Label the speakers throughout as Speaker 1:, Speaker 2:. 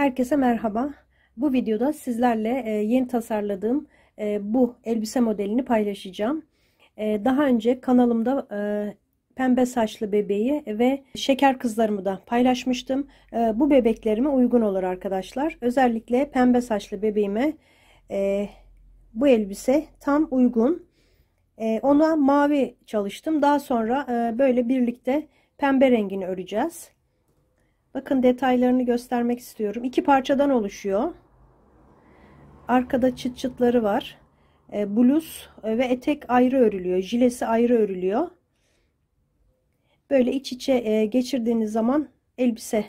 Speaker 1: Herkese merhaba. Bu videoda sizlerle e, yeni tasarladığım e, bu elbise modelini paylaşacağım. E, daha önce kanalımda pembe saçlı bebeği ve şeker kızlarımı da paylaşmıştım. bu bebeklerime uygun olur arkadaşlar. Özellikle pembe saçlı bebeğime bu elbise tam uygun. ona mavi çalıştım. Daha sonra böyle birlikte pembe rengini öreceğiz. Bakın detaylarını göstermek istiyorum. İki parçadan oluşuyor. Arkada çıt çıtları var. E, bluz e, ve etek ayrı örülüyor. Jilesi ayrı örülüyor. Böyle iç içe e, geçirdiğiniz zaman elbise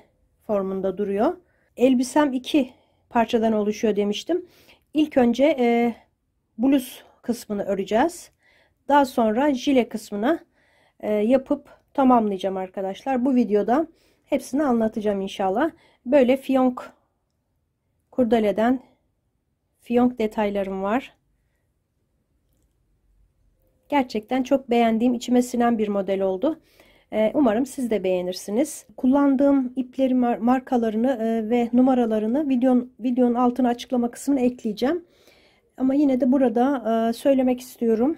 Speaker 1: formunda duruyor. Elbisem iki parçadan oluşuyor demiştim. İlk önce e, bluz kısmını öreceğiz. Daha sonra jile kısmına e, yapıp tamamlayacağım arkadaşlar. Bu videoda Hepsini anlatacağım inşallah. Böyle fiyonk kurdaleden fiyonk detaylarım var. Gerçekten çok beğendiğim, içime sinen bir model oldu. Ee, umarım siz de beğenirsiniz. Kullandığım iplerin markalarını e, ve numaralarını videonun, videonun altına açıklama kısmını ekleyeceğim. Ama yine de burada e, söylemek istiyorum.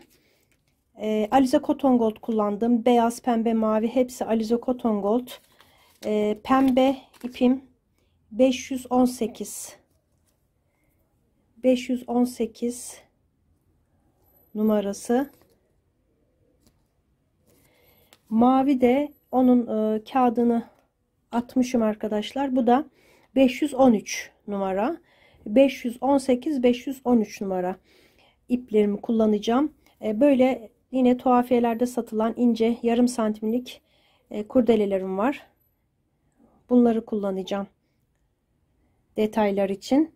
Speaker 1: E, Alize Cotton Gold kullandım. Beyaz, pembe, mavi hepsi Alize Cotton Gold e, pembe ipim 518 518 numarası mavi de onun e, kağıdını atmışım arkadaşlar bu da 513 numara 518 513 numara iplerimi kullanacağım e, böyle yine tuhafiyelerde satılan ince yarım santimlik e, kurdelelerim var Bunları kullanacağım. Detaylar için.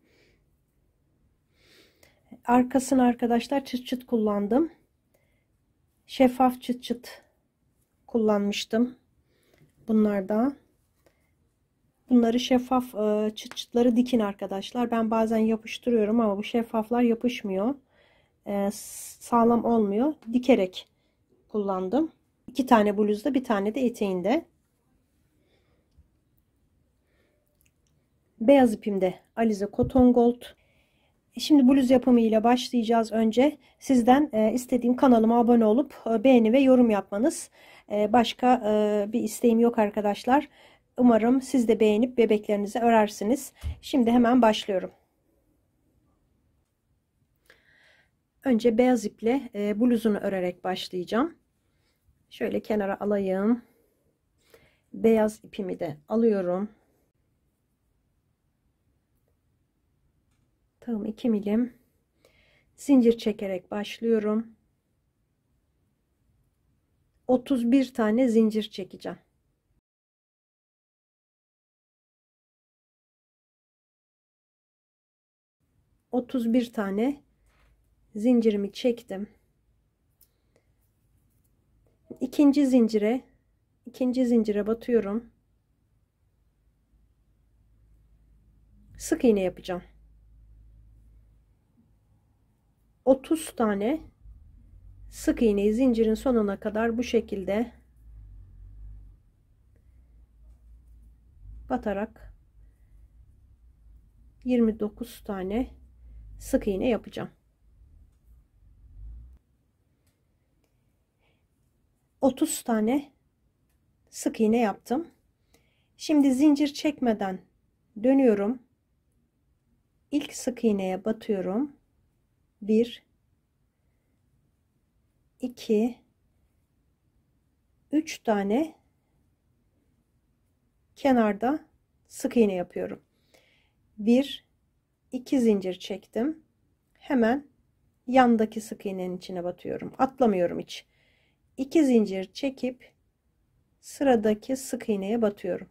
Speaker 1: Arkasını arkadaşlar çıt çıt kullandım. Şeffaf çıt çıt kullanmıştım. Bunlarda. Bunları şeffaf e, çıt çıtları dikin arkadaşlar. Ben bazen yapıştırıyorum ama bu şeffaflar yapışmıyor. E, sağlam olmuyor. Dikerek kullandım. İki tane bluzda bir tane de eteğinde. Beyaz ipimde Alize Cotton Gold. E, şimdi bluz yapımıyla başlayacağız önce. Sizden e, istediğim kanalıma abone olup e, beğeni ve yorum yapmanız. E, başka e, bir isteğim yok arkadaşlar. Umarım siz de beğenip bebeklerinize örersiniz. Şimdi hemen başlıyorum. Önce beyaz iple e, bluzunu örerek başlayacağım. Şöyle kenara alayım. Beyaz ipimi de alıyorum. tığım 2 milim zincir çekerek başlıyorum 31 tane
Speaker 2: zincir çekeceğim
Speaker 1: Otuz bir tane zincirimi çektim. İkinci zincire, ikinci zincire batıyorum. Sık iğne yapacağım. 30 tane sık iğneyi zincirin sonuna kadar bu şekilde batarak 29 tane sık iğne yapacağım. 30 tane sık iğne yaptım. Şimdi zincir çekmeden dönüyorum. İlk sık iğneye batıyorum. 1 2 3 tane kenarda sık iğne yapıyorum. 1 2 zincir çektim. Hemen yandaki sık iğnenin içine batıyorum. Atlamıyorum hiç. 2 zincir çekip sıradaki sık iğneye batıyorum.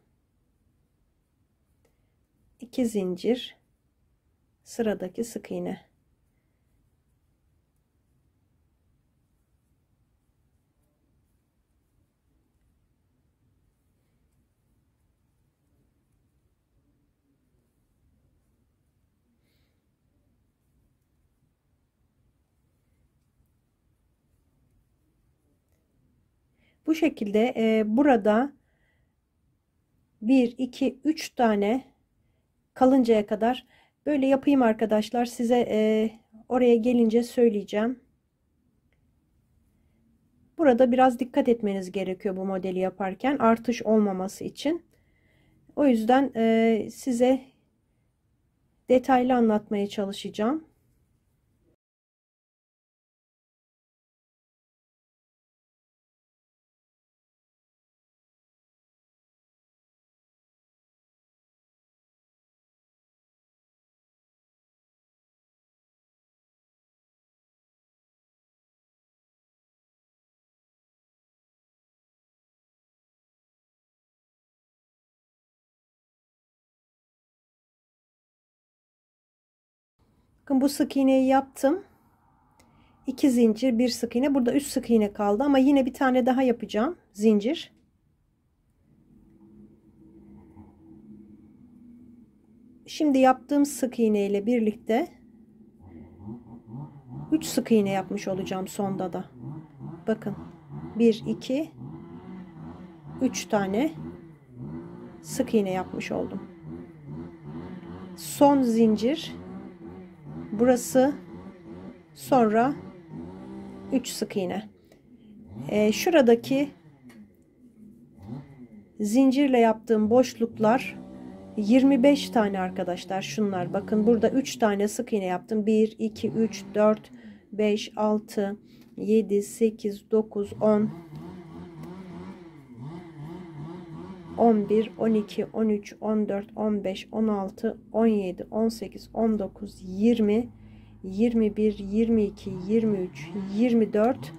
Speaker 1: 2 zincir sıradaki sık iğne Bu şekilde e, burada 1, 2, 3 tane kalıncaya kadar böyle yapayım arkadaşlar. Size e, oraya gelince söyleyeceğim. Burada biraz dikkat etmeniz gerekiyor bu modeli yaparken artış olmaması için. O yüzden e, size detaylı anlatmaya çalışacağım. Bakın bu sık iğneyi yaptım. 2 zincir, bir sık iğne. Burada 3 sık iğne kaldı ama yine bir tane daha yapacağım. Zincir. Şimdi yaptığım sık iğne ile birlikte 3 sık iğne yapmış olacağım sonda da. Bakın 1 2 3 tane sık iğne yapmış oldum. Son zincir burası sonra 3 sık iğne e, şuradaki zincirle yaptığım boşluklar 25 tane arkadaşlar şunlar bakın burada 3 tane sık iğne yaptım 1 2 3 4 5 6 7 8 9 10 11, 12, 13, 14, 15, 16, 17, 18, 19, 20, 21, 22, 23, 24.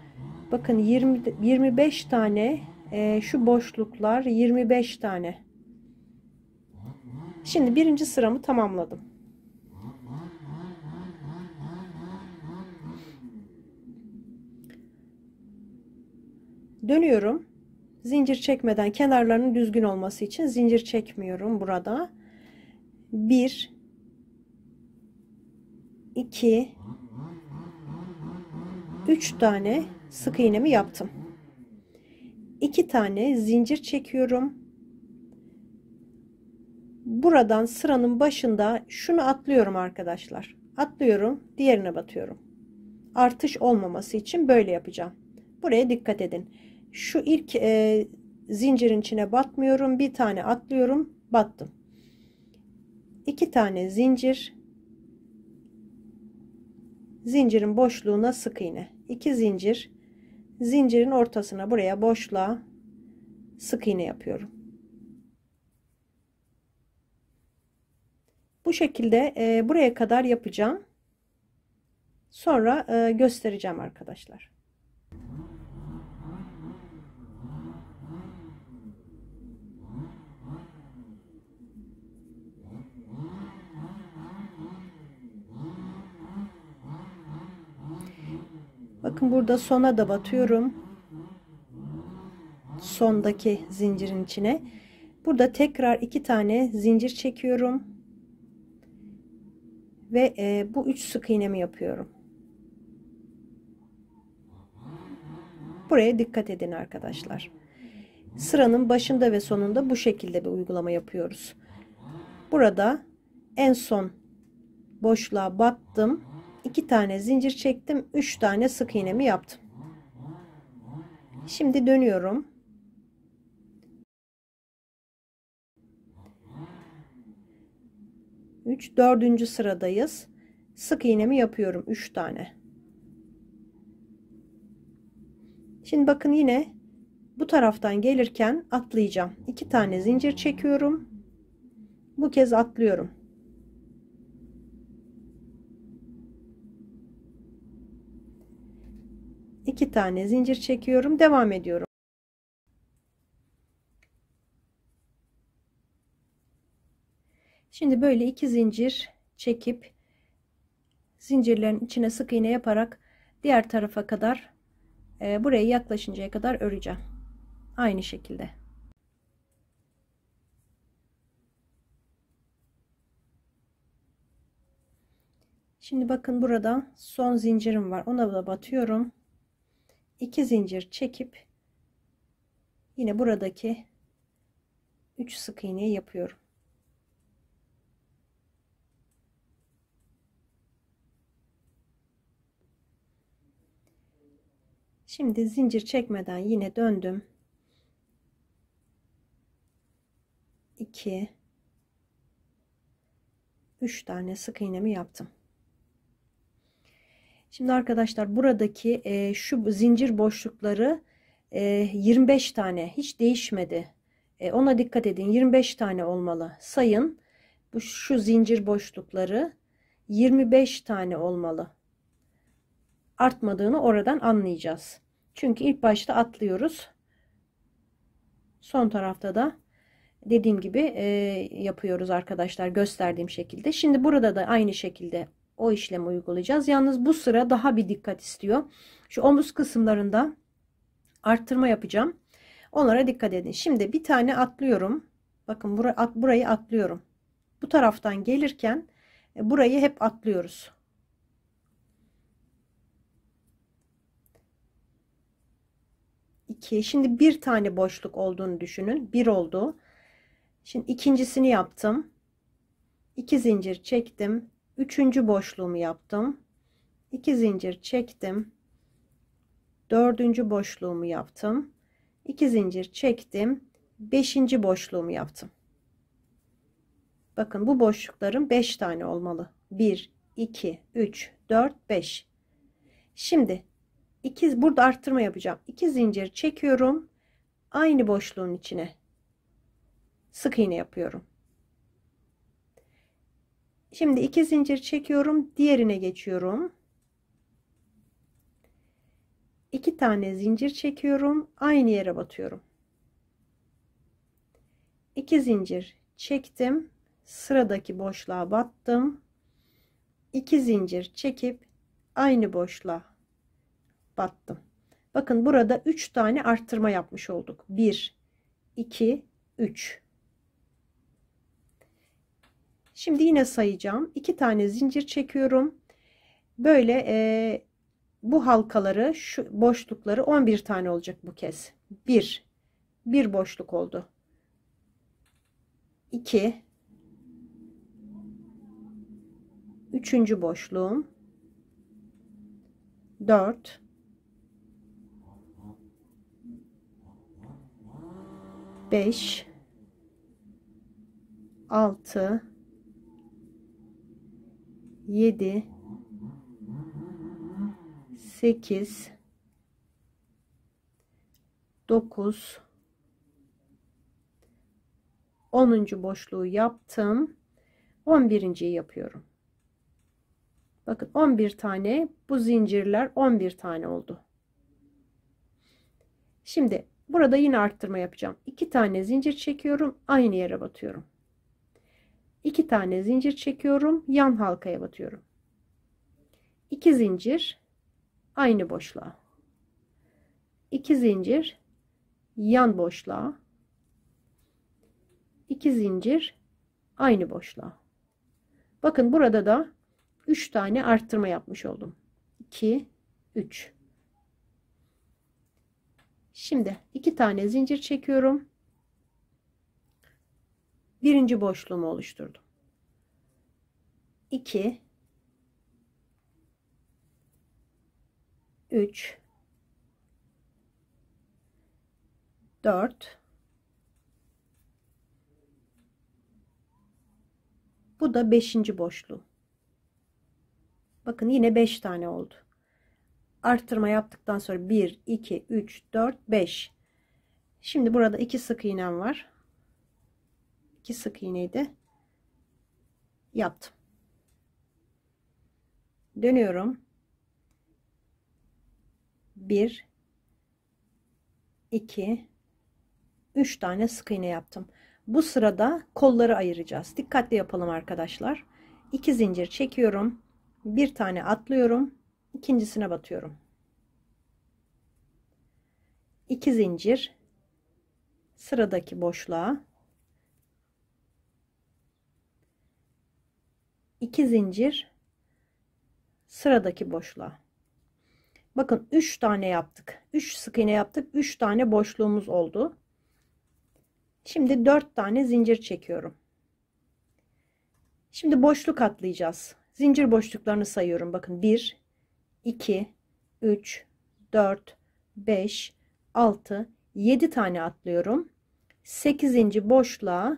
Speaker 1: Bakın 20, 25 tane e, şu boşluklar 25 tane. Şimdi birinci sıramı tamamladım. Dönüyorum zincir çekmeden kenarlarının düzgün olması için zincir çekmiyorum burada 1 2 3 tane sık iğnemi yaptım 2 tane zincir çekiyorum buradan sıranın başında şunu atlıyorum arkadaşlar atlıyorum diğerine batıyorum artış olmaması için böyle yapacağım buraya dikkat edin şu ilk e, zincirin içine batmıyorum bir tane atlıyorum battım iki tane zincir zincirin boşluğuna sık iğne iki zincir zincirin ortasına buraya boşluğa sık iğne yapıyorum bu şekilde e, buraya kadar yapacağım sonra e, göstereceğim arkadaşlar Bakın burada sona da batıyorum. Sondaki zincirin içine. Burada tekrar iki tane zincir çekiyorum. Ve e, bu üç sık iğnemi yapıyorum. Buraya dikkat edin arkadaşlar. Sıranın başında ve sonunda bu şekilde bir uygulama yapıyoruz. Burada en son boşluğa battım 2 tane zincir çektim 3 tane sık iğnemi yaptım şimdi dönüyorum Üç dördüncü sıradayız sık iğnemi yapıyorum 3 tane şimdi bakın yine bu taraftan gelirken atlayacağım iki tane zincir çekiyorum bu kez atlıyorum iki tane zincir çekiyorum devam ediyorum şimdi böyle iki zincir çekip zincirlerin içine sık iğne yaparak diğer tarafa kadar e, buraya yaklaşıncaya kadar öreceğim aynı şekilde Şimdi bakın burada son zincirim var. Ona da batıyorum. 2 zincir çekip yine buradaki 3 sık iğneyi yapıyorum. Şimdi zincir çekmeden yine döndüm. 2 3 tane sık iğnemi yaptım. Şimdi arkadaşlar buradaki e, şu zincir boşlukları e, 25 tane hiç değişmedi. E, ona dikkat edin 25 tane olmalı. Sayın bu şu zincir boşlukları 25 tane olmalı. Artmadığını oradan anlayacağız. Çünkü ilk başta atlıyoruz. Son tarafta da dediğim gibi e, yapıyoruz arkadaşlar gösterdiğim şekilde. Şimdi burada da aynı şekilde o işlemi uygulayacağız. Yalnız bu sıra daha bir dikkat istiyor. Şu omuz kısımlarında arttırma yapacağım. Onlara dikkat edin. Şimdi bir tane atlıyorum. Bakın burayı atlıyorum. Bu taraftan gelirken e, burayı hep atlıyoruz. İki. Şimdi bir tane boşluk olduğunu düşünün. Bir oldu. Şimdi ikincisini yaptım. İki zincir çektim üçüncü boşluğumu yaptım. iki zincir çektim. Dördüncü boşluğumu yaptım. iki zincir çektim. Beşinci boşluğumu yaptım. Bakın bu boşlukların beş tane olmalı. 1, 2, 3, 4, 5. Şimdi iki, burada arttırma yapacağım. 2 zincir çekiyorum. Aynı boşluğun içine sık iğne yapıyorum. Şimdi iki zincir çekiyorum. Diğerine geçiyorum. İki tane zincir çekiyorum. Aynı yere batıyorum. İki zincir çektim. Sıradaki boşluğa battım. İki zincir çekip aynı boşluğa battım. Bakın burada üç tane arttırma yapmış olduk. 1, 2, 3. Şimdi yine sayacağım. İki tane zincir çekiyorum. Böyle e, bu halkaları, şu boşlukları 11 tane olacak bu kez. 1, 1 boşluk oldu. 2, 3. boşluğum, 4, 5, 6, 7 8 9 10. boşluğu yaptım. 11. yapıyorum. Bakın 11 tane bu zincirler 11 tane oldu. Şimdi burada yine arttırma yapacağım. 2 tane zincir çekiyorum. Aynı yere batıyorum. 2 tane zincir çekiyorum. Yan halkaya batıyorum. 2 zincir aynı boşluğa. 2 zincir yan boşluğa. 2 zincir aynı boşluğa. Bakın burada da 3 tane arttırma yapmış oldum. 2 3 Şimdi 2 tane zincir çekiyorum birinci boşluğumu oluşturdum. 2 3 4 Bu da 5. boşluğu. Bakın yine 5 tane oldu. Arttırma yaptıktan sonra 1 2 3 4 5. Şimdi burada 2 sık iğnem var iki sık iğneyi de yaptım dönüyorum 1 2 3 tane sık iğne yaptım bu sırada kolları ayıracağız dikkatli yapalım arkadaşlar 2 zincir çekiyorum bir tane atlıyorum ikincisine batıyorum 2 zincir sıradaki boşluğa 2 zincir sıradaki boşluğa bakın 3 tane yaptık 3 sık iğne yaptık 3 tane boşluğumuz oldu şimdi 4 tane zincir çekiyorum şimdi boşluk atlayacağız zincir boşluklarını sayıyorum bakın 1 2 3 4 5 6 7 tane atlıyorum 8. boşluğa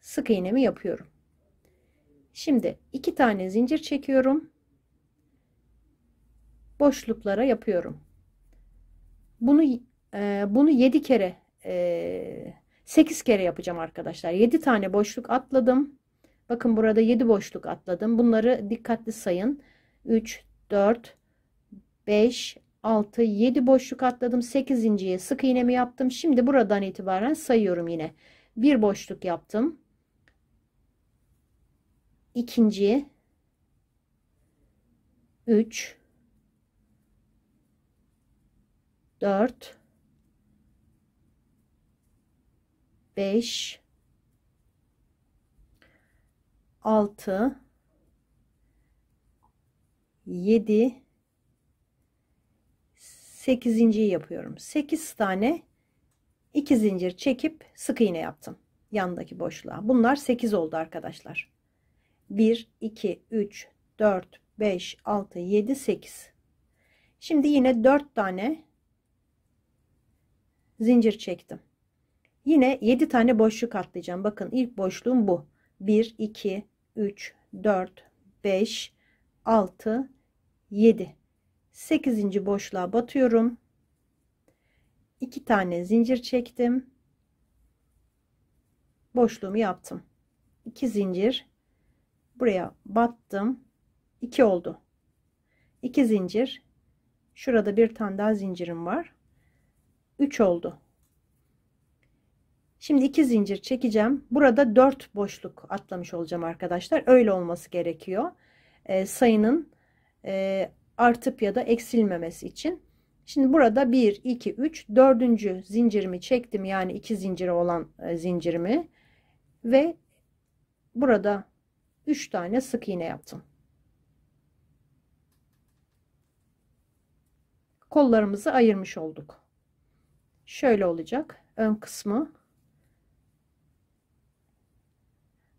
Speaker 1: sık iğnemi yapıyorum Şimdi iki tane zincir çekiyorum. Boşluklara yapıyorum. Bunu e, bunu 7 kere e, 8 kere yapacağım arkadaşlar. 7 tane boşluk atladım. Bakın burada 7 boşluk atladım. Bunları dikkatli sayın. 3 4 5 6 7 boşluk atladım. 8. sık iğnemi yaptım. Şimdi buradan itibaren sayıyorum yine. Bir boşluk yaptım ikinci üç, dört, beş, altı, yedi, sekizinciyi yapıyorum. Sekiz tane iki zincir çekip sık iğne yaptım. Yandaki boşluğa. Bunlar 8 oldu arkadaşlar. 1 2 3 4 5 6 7 8 şimdi yine 4 tane zincir çektim yine 7 tane boşluk atlayacağım bakın ilk boşluğum bu 1 2 3 4 5 6 7 8. boşluğa batıyorum 2 tane zincir çektim boşluğumu yaptım 2 zincir buraya battım 2 oldu 2 zincir şurada bir tane daha zincirim var 3 oldu şimdi 2 zincir çekeceğim burada 4 boşluk atlamış olacağım arkadaşlar öyle olması gerekiyor e, sayının e, artıp ya da eksilmemesi için Şimdi burada 1, 2, 3, 4. zincirimi çektim. Yani 2 zinciri olan e, zincirimi. Ve burada 3 tane sık iğne yaptım. Kollarımızı ayırmış olduk. Şöyle olacak. Ön kısmı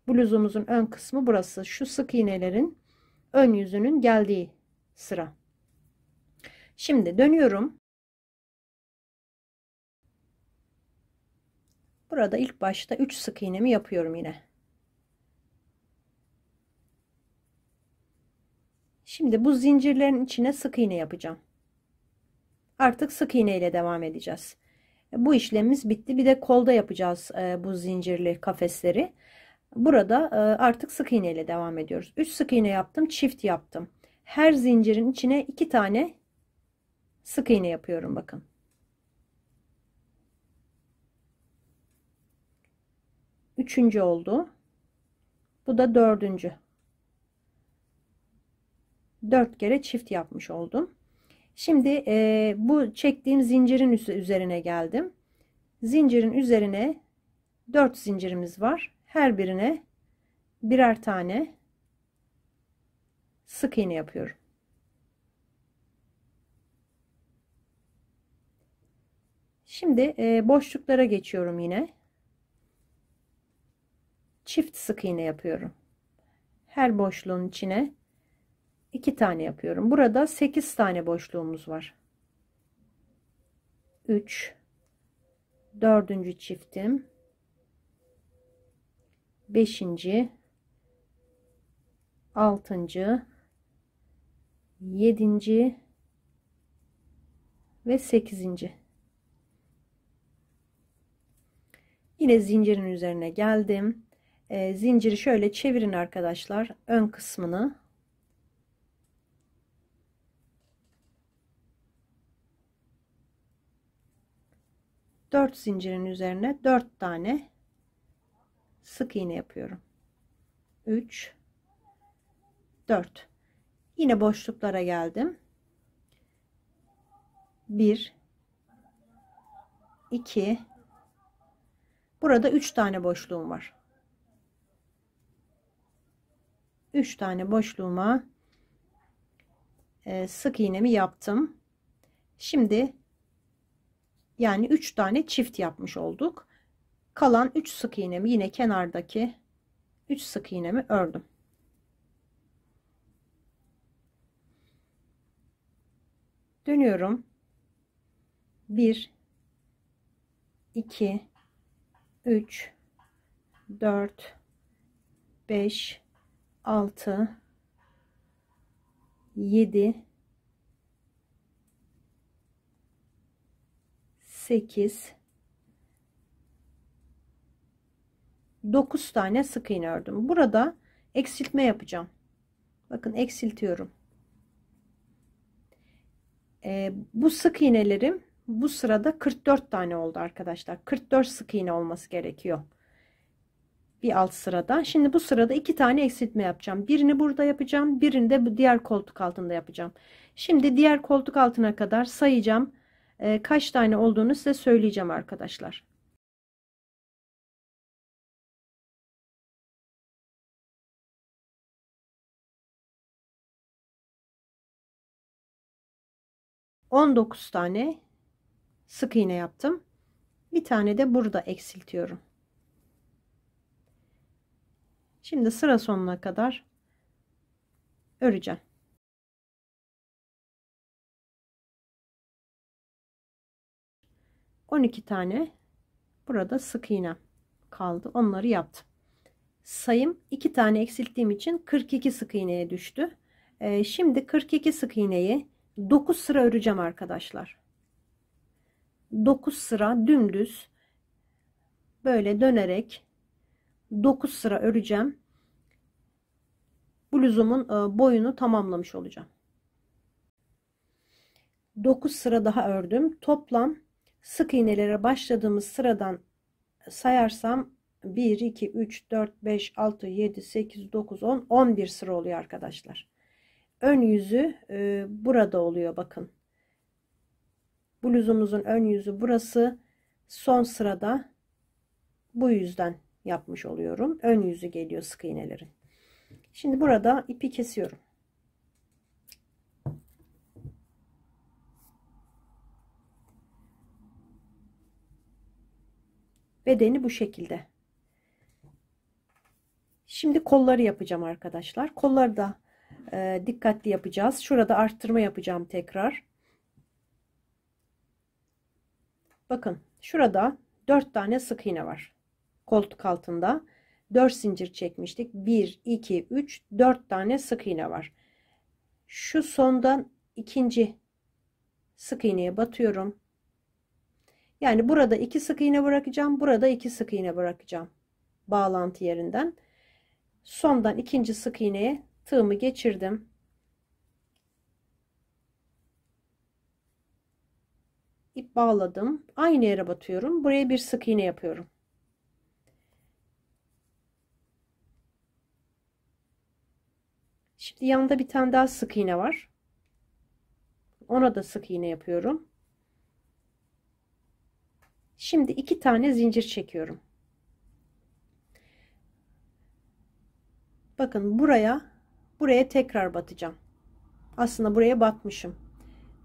Speaker 1: bluzumuzun ön kısmı burası. Şu sık iğnelerin ön yüzünün geldiği sıra. Şimdi dönüyorum. Burada ilk başta 3 sık iğnemi yapıyorum yine. Şimdi bu zincirlerin içine sık iğne yapacağım. Artık sık iğne ile devam edeceğiz. E, bu işlemimiz bitti. Bir de kolda yapacağız e, bu zincirli kafesleri. Burada e, artık sık iğne ile devam ediyoruz. 3 sık iğne yaptım, çift yaptım. Her zincirin içine 2 tane sık iğne yapıyorum bakın. Üçüncü oldu. Bu da dördüncü. Dört kere çift yapmış oldum. Şimdi e, bu çektiğim zincirin üzerine geldim. Zincirin üzerine dört zincirimiz var. Her birine birer tane sık iğne yapıyorum. Şimdi e, boşluklara geçiyorum yine. Çift sık iğne yapıyorum. Her boşluğun içine 2 tane yapıyorum. Burada 8 tane boşluğumuz var. 3 4. çiftim 5. 6. 7. ve 8. Yine zincirin üzerine geldim. Ee, zinciri şöyle çevirin arkadaşlar. Ön kısmını 4 zincirin üzerine 4 tane sık iğne yapıyorum 3 4 yine boşluklara geldim 1 2 burada 3 tane boşluğum var 3 tane boşluğuma e, sık iğnemi yaptım şimdi yani 3 tane çift yapmış olduk. Kalan 3 sık iğnemi yine kenardaki 3 sık iğnemi ördüm. Dönüyorum. 1 2 3 4 5 6 7 8 9 tane sık iğne ördüm. Burada eksiltme yapacağım. Bakın eksiltiyorum. Ee, bu sık iğnelerim bu sırada 44 tane oldu arkadaşlar. 44 sık iğne olması gerekiyor. Bir alt sırada. Şimdi bu sırada iki tane eksiltme yapacağım. Birini burada yapacağım. Birini de diğer koltuk altında yapacağım. Şimdi diğer koltuk altına kadar sayacağım e, kaç tane olduğunu size söyleyeceğim arkadaşlar. On dokuz tane sık iğne yaptım. Bir tane de burada eksiltiyorum. Şimdi sıra sonuna kadar öreceğim. 12 tane burada sık iğne kaldı. Onları yaptım. Sayım 2 tane eksilttiğim için 42 sık iğneye düştü. Ee, şimdi 42 sık iğneyi 9 sıra öreceğim arkadaşlar. 9 sıra dümdüz böyle dönerek 9 sıra öreceğim. Bluzumun e, boyunu tamamlamış olacağım. 9 sıra daha ördüm. Toplam Sık iğnelere başladığımız sıradan sayarsam 1, 2, 3, 4, 5, 6, 7, 8, 9, 10, 11 sıra oluyor arkadaşlar. Ön yüzü e, burada oluyor bakın. Bluzumuzun ön yüzü burası. Son sırada bu yüzden yapmış oluyorum. Ön yüzü geliyor sık iğnelerin. Şimdi burada ipi kesiyorum. Bedeni bu şekilde. Şimdi kolları yapacağım arkadaşlar. Kolları da e, dikkatli yapacağız. Şurada arttırma yapacağım tekrar. Bakın şurada 4 tane sık iğne var. Koltuk altında 4 zincir çekmiştik. 1, 2, 3, 4 tane sık iğne var. Şu sondan ikinci sık iğneye batıyorum. Yani burada iki sık iğne bırakacağım. Burada iki sık iğne bırakacağım. Bağlantı yerinden. Sondan ikinci sık iğneye tığımı geçirdim. ip bağladım. Aynı yere batıyorum. Buraya bir sık iğne yapıyorum. Şimdi yanında bir tane daha sık iğne var. Ona da sık iğne yapıyorum. Şimdi iki tane zincir çekiyorum. Bakın buraya buraya tekrar batacağım. Aslında buraya batmışım.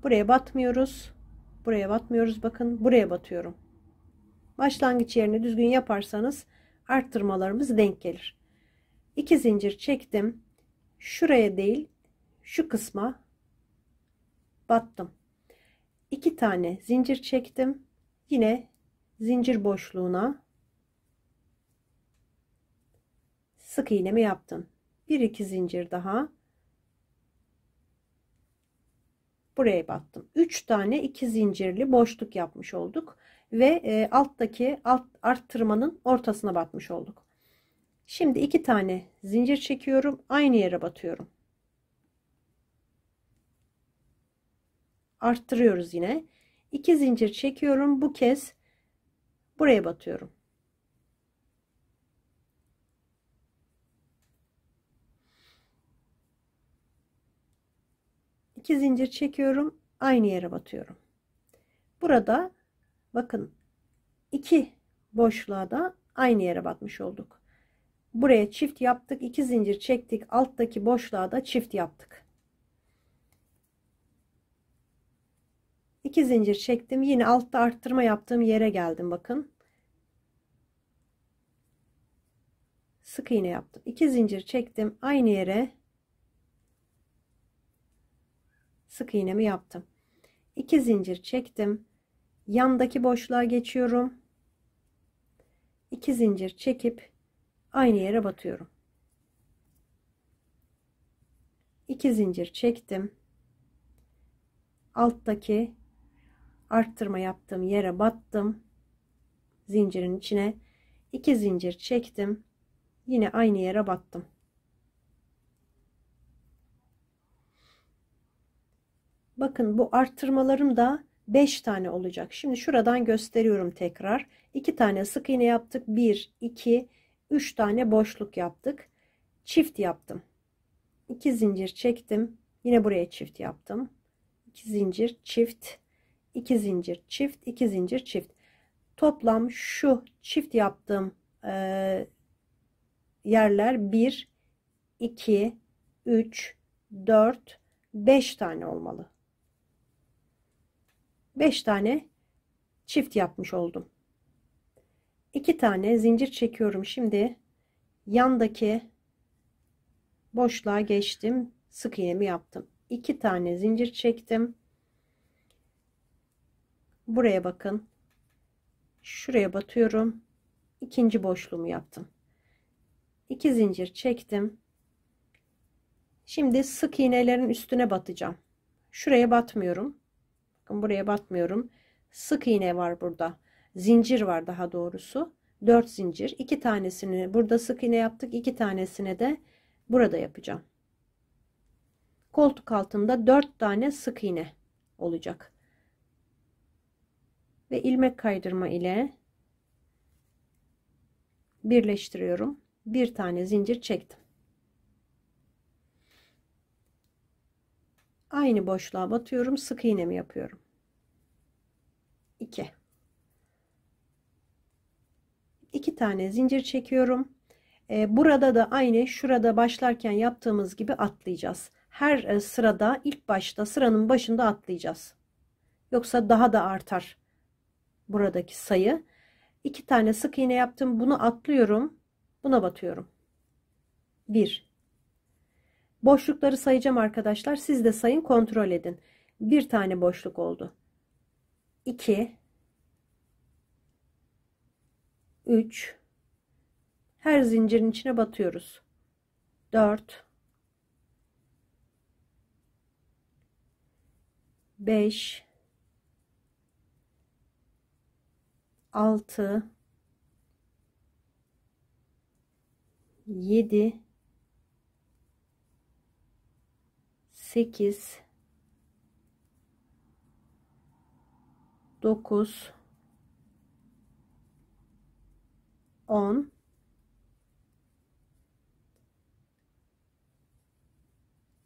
Speaker 1: Buraya batmıyoruz. Buraya batmıyoruz. Bakın buraya batıyorum. Başlangıç yerini düzgün yaparsanız arttırmalarımız denk gelir. İki zincir çektim. Şuraya değil şu kısma battım. İki tane zincir çektim. Yine zincir boşluğuna sık iğnemi yaptım. 1 2 zincir daha buraya battım. 3 tane 2 zincirli boşluk yapmış olduk ve e, alttaki alt arttırmanın ortasına batmış olduk. Şimdi 2 tane zincir çekiyorum. Aynı yere batıyorum. Arttırıyoruz yine. 2 zincir çekiyorum. Bu kez buraya batıyorum İki zincir çekiyorum aynı yere batıyorum burada bakın iki boşluğa da aynı yere batmış olduk buraya çift yaptık iki zincir çektik alttaki boşluğa da çift yaptık 2 zincir çektim. Yine altta arttırma yaptığım yere geldim. Bakın. Sık iğne yaptım. 2 zincir çektim. Aynı yere sık iğnemi yaptım. 2 zincir çektim. Yandaki boşluğa geçiyorum. 2 zincir çekip aynı yere batıyorum. 2 zincir çektim. Alttaki arttırma yaptığım yere battım. Zincirin içine iki zincir çektim. Yine aynı yere battım. Bakın bu arttırmalarım da 5 tane olacak. Şimdi şuradan gösteriyorum tekrar. 2 tane sık iğne yaptık. 1, 2, 3 tane boşluk yaptık. Çift yaptım. 2 zincir çektim. Yine buraya çift yaptım. 2 zincir çift 2 zincir çift 2 zincir çift toplam şu çift yaptığım e, yerler 1 2 3 4 5 tane olmalı 5 tane çift yapmış oldum 2 tane zincir çekiyorum şimdi yandaki boşluğa geçtim sık iğnemi yaptım 2 tane zincir çektim buraya bakın şuraya batıyorum ikinci boşluğumu yaptım iki zincir çektim şimdi sık iğnelerin üstüne batacağım şuraya batmıyorum bakın buraya batmıyorum sık iğne var burada zincir var daha doğrusu 4 zincir iki tanesini burada sık iğne yaptık iki tanesine de burada yapacağım koltuk altında 4 tane sık iğne olacak ve ilmek kaydırma ile birleştiriyorum. Bir tane zincir çektim. Aynı boşluğa batıyorum. Sık iğnemi yapıyorum. 2 2 tane zincir çekiyorum. Ee, burada da aynı şurada başlarken yaptığımız gibi atlayacağız. Her e, sırada ilk başta sıranın başında atlayacağız. Yoksa daha da artar buradaki sayı iki tane sık iğne yaptım bunu atlıyorum buna batıyorum 1 boşlukları sayacağım arkadaşlar siz de sayın kontrol edin bir tane boşluk oldu 2 3 her zincirin içine batıyoruz 4 5 6 7 8 9 10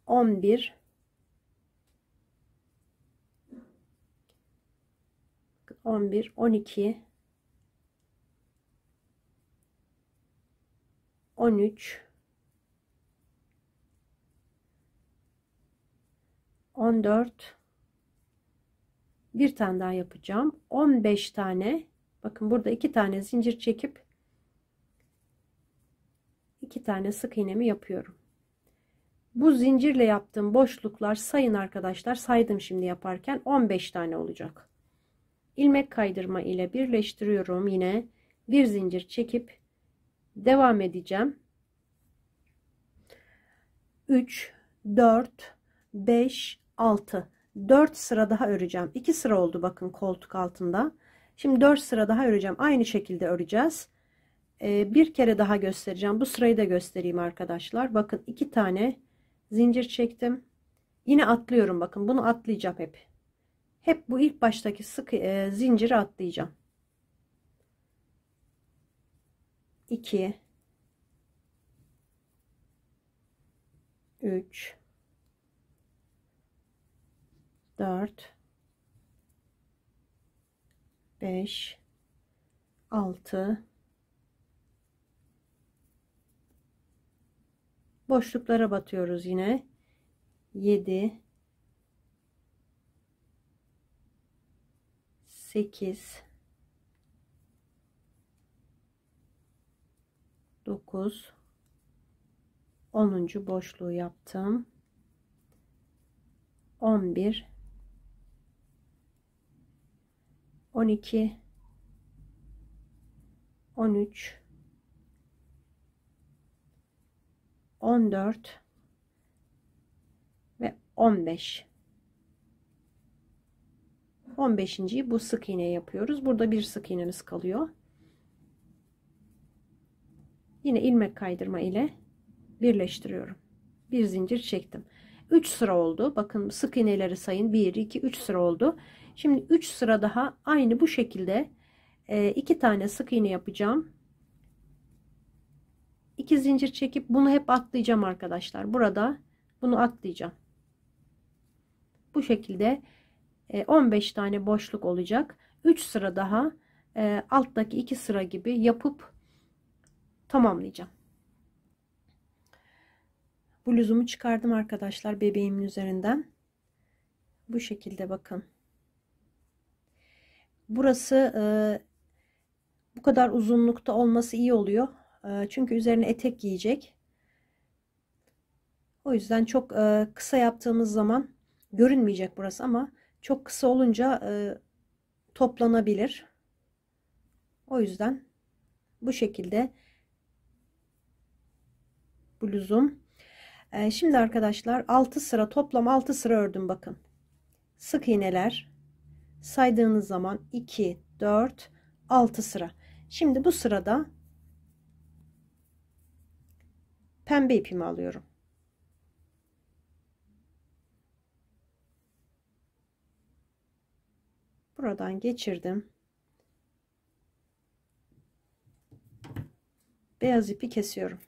Speaker 1: 11 11 12 13 14 bir tane daha yapacağım 15 tane bakın burada iki tane zincir çekip iki tane sık iğnemi yapıyorum bu zincirle yaptığım boşluklar sayın arkadaşlar saydım şimdi yaparken 15 tane olacak ilmek kaydırma ile birleştiriyorum yine bir zincir çekip devam edeceğim 3 4 5 6 4 sıra daha öreceğim 2 sıra oldu bakın koltuk altında şimdi 4 sıra daha öreceğim aynı şekilde öreceğiz ee, bir kere daha göstereceğim bu sırayı da göstereyim arkadaşlar bakın iki tane zincir çektim yine atlıyorum bakın bunu atlayacağım hep hep bu ilk baştaki sık e, zinciri atlayacağım 2 3 4 5 6 boşluklara batıyoruz yine 7 8 9 10. boşluğu yaptım. 11 12 13 14 ve 15 15.yi bu sık iğne yapıyoruz. Burada bir sık iğnemiz kalıyor yine ilmek kaydırma ile birleştiriyorum bir zincir çektim 3 sıra oldu bakın sık iğneleri sayın 1 2 3 sıra oldu şimdi 3 sıra daha aynı bu şekilde e, iki tane sık iğne yapacağım 2 zincir çekip bunu hep atlayacağım arkadaşlar burada bunu atlayacağım bu şekilde 15 e, tane boşluk olacak 3 sıra daha e, alttaki 2 sıra gibi yapıp tamamlayacağım. Bluzumu çıkardım arkadaşlar bebeğimin üzerinden. Bu şekilde bakın. Burası e, bu kadar uzunlukta olması iyi oluyor. E, çünkü üzerine etek giyecek. O yüzden çok e, kısa yaptığımız zaman görünmeyecek burası ama çok kısa olunca e, toplanabilir. O yüzden bu şekilde bluzum. Ee, şimdi arkadaşlar 6 sıra toplam 6 sıra ördüm bakın. Sık iğneler saydığınız zaman 2, 4, 6 sıra. Şimdi bu sırada pembe ipimi alıyorum. Buradan geçirdim. Beyaz ipi kesiyorum.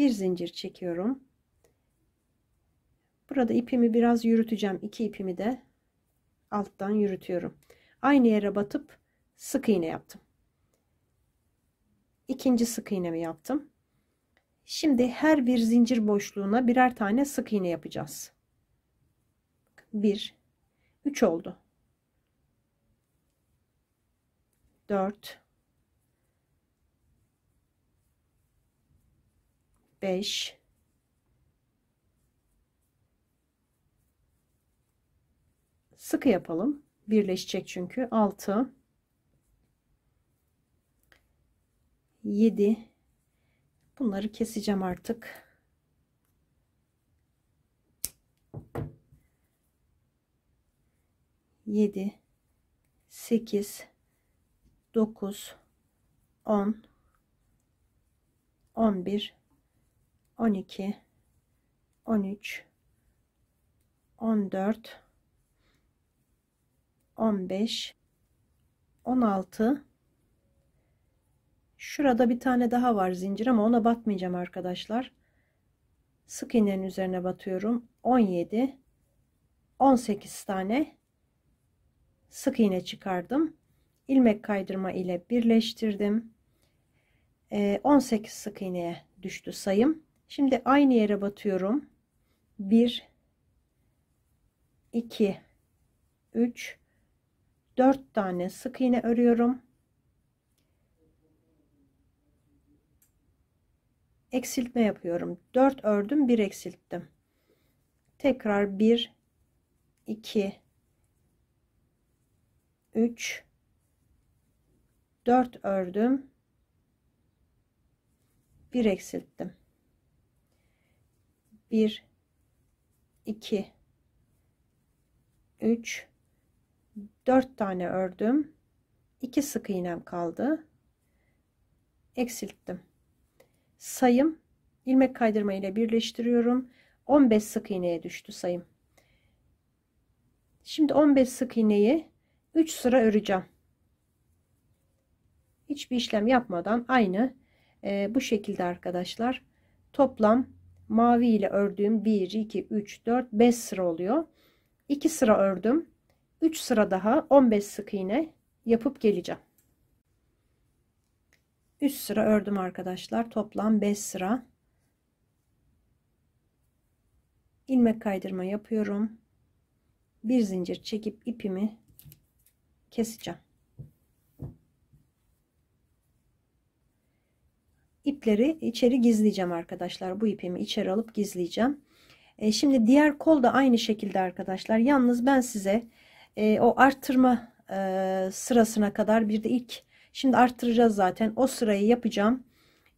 Speaker 1: bir zincir çekiyorum burada ipimi biraz yürüteceğim iki ipimi de alttan yürütüyorum aynı yere batıp sık iğne yaptım ikinci sık iğnemi yaptım şimdi her bir zincir boşluğuna birer tane sık iğne yapacağız 1 3 oldu 4 5 sıkı yapalım. Birleşecek çünkü. 6 7 Bunları keseceğim artık. Yedi, sekiz, dokuz, on, on bir, 12 13 14 15 16 Şurada bir tane daha var zincir ama ona batmayacağım arkadaşlar. Sık iğnenin üzerine batıyorum. 17 18 tane sık iğne çıkardım. ilmek kaydırma ile birleştirdim. 18 ee, sık iğneye düştü sayım. Şimdi aynı yere batıyorum. 1 2 3 4 tane sık iğne örüyorum. Eksiltme yapıyorum. 4 ördüm, 1 eksilttim. Tekrar 1 2 3 4 ördüm. 1 eksilttim. 1 2 3 4 tane ördüm 2 sık iğnem kaldı eksilttim sayım ilmek kaydırma ile birleştiriyorum 15 sık iğneye düştü sayım şimdi 15 sık iğneyi 3 sıra öreceğim hiçbir işlem yapmadan aynı e, bu şekilde arkadaşlar toplam mavi ile ördüğüm 1 2 3 4 5 sıra oluyor 2 sıra ördüm 3 sıra daha 15 sık iğne yapıp geleceğim 3 sıra ördüm arkadaşlar toplam 5 sıra ilmek kaydırma yapıyorum bir zincir çekip ipimi keseceğim ipleri içeri gizleyeceğim arkadaşlar. Bu ipimi içeri alıp gizleyeceğim. E, şimdi diğer kol da aynı şekilde arkadaşlar. Yalnız ben size e, o arttırma e, sırasına kadar bir de ilk şimdi arttıracağız zaten. O sırayı yapacağım.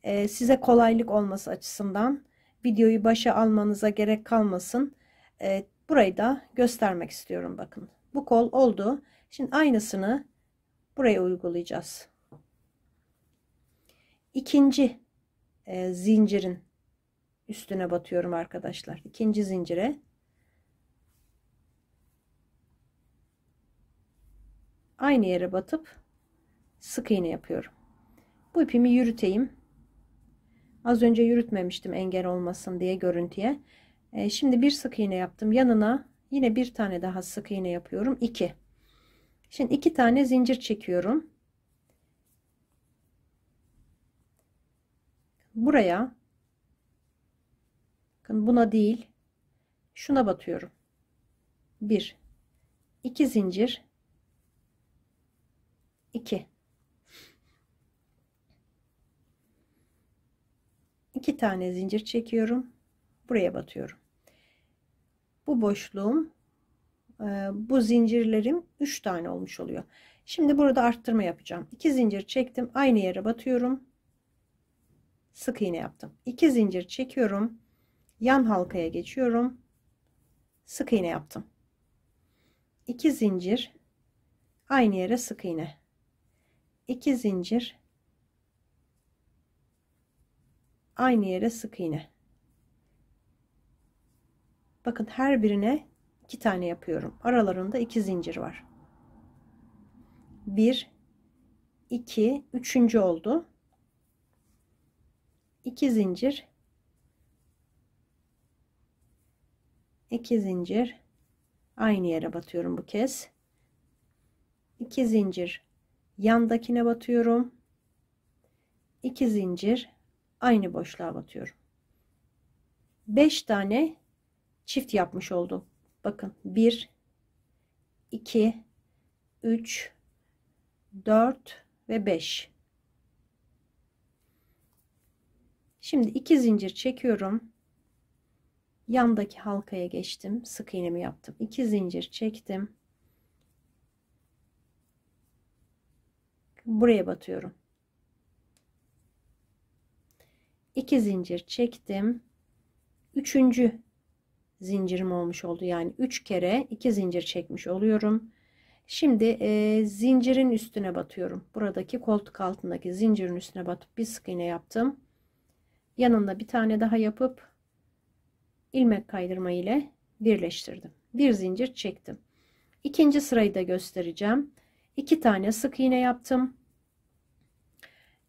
Speaker 1: E, size kolaylık olması açısından videoyu başa almanıza gerek kalmasın. E, burayı da göstermek istiyorum bakın. Bu kol oldu. Şimdi aynısını buraya uygulayacağız. İkinci e, zincirin üstüne batıyorum arkadaşlar. İkinci zincire aynı yere batıp sık iğne yapıyorum. Bu ipimi yürüteyim. Az önce yürütmemiştim engel olmasın diye görüntüye. E, şimdi bir sık iğne yaptım. Yanına yine bir tane daha sık iğne yapıyorum. 2. Şimdi iki tane zincir çekiyorum. buraya bakın buna değil şuna batıyorum. Bir, iki zincir iki, iki tane zincir çekiyorum. Buraya batıyorum. Bu boşluğum e, bu zincirlerim üç tane olmuş oluyor. Şimdi burada arttırma yapacağım. 2 zincir çektim. Aynı yere batıyorum sık iğne yaptım. 2 zincir çekiyorum. Yan halkaya geçiyorum. Sık iğne yaptım. 2 zincir aynı yere sık iğne. 2 zincir aynı yere sık iğne. Bakın her birine iki tane yapıyorum. Aralarında iki zincir var. 1 2 3. oldu. 2 zincir 2 zincir aynı yere batıyorum bu kez 2 zincir yandakine batıyorum 2 zincir aynı boşluğa batıyorum 5 tane çift yapmış oldum bakın 1 2 3 4 ve 5 Şimdi iki zincir çekiyorum. Yandaki halkaya geçtim. Sık iğnemi yaptım. İki zincir çektim. Buraya batıyorum. İki zincir çektim. Üçüncü zincirim olmuş oldu. Yani üç kere iki zincir çekmiş oluyorum. Şimdi e, zincirin üstüne batıyorum. Buradaki koltuk altındaki zincirin üstüne batıp bir sık iğne yaptım yanında bir tane daha yapıp ilmek kaydırma ile birleştirdim. Bir zincir çektim. İkinci sırayı da göstereceğim. İki tane sık iğne yaptım.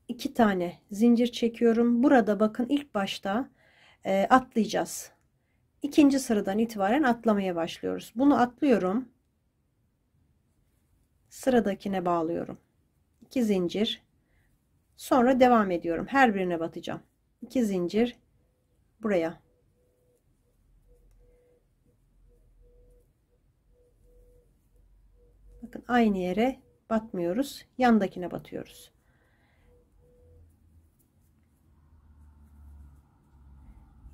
Speaker 1: İki tane zincir çekiyorum. Burada bakın ilk başta e, atlayacağız. İkinci sıradan itibaren atlamaya başlıyoruz. Bunu atlıyorum. Sıradakine bağlıyorum. İki zincir. Sonra devam ediyorum. Her birine batacağım. 2 zincir buraya bakın aynı yere batmıyoruz yandakine batıyoruz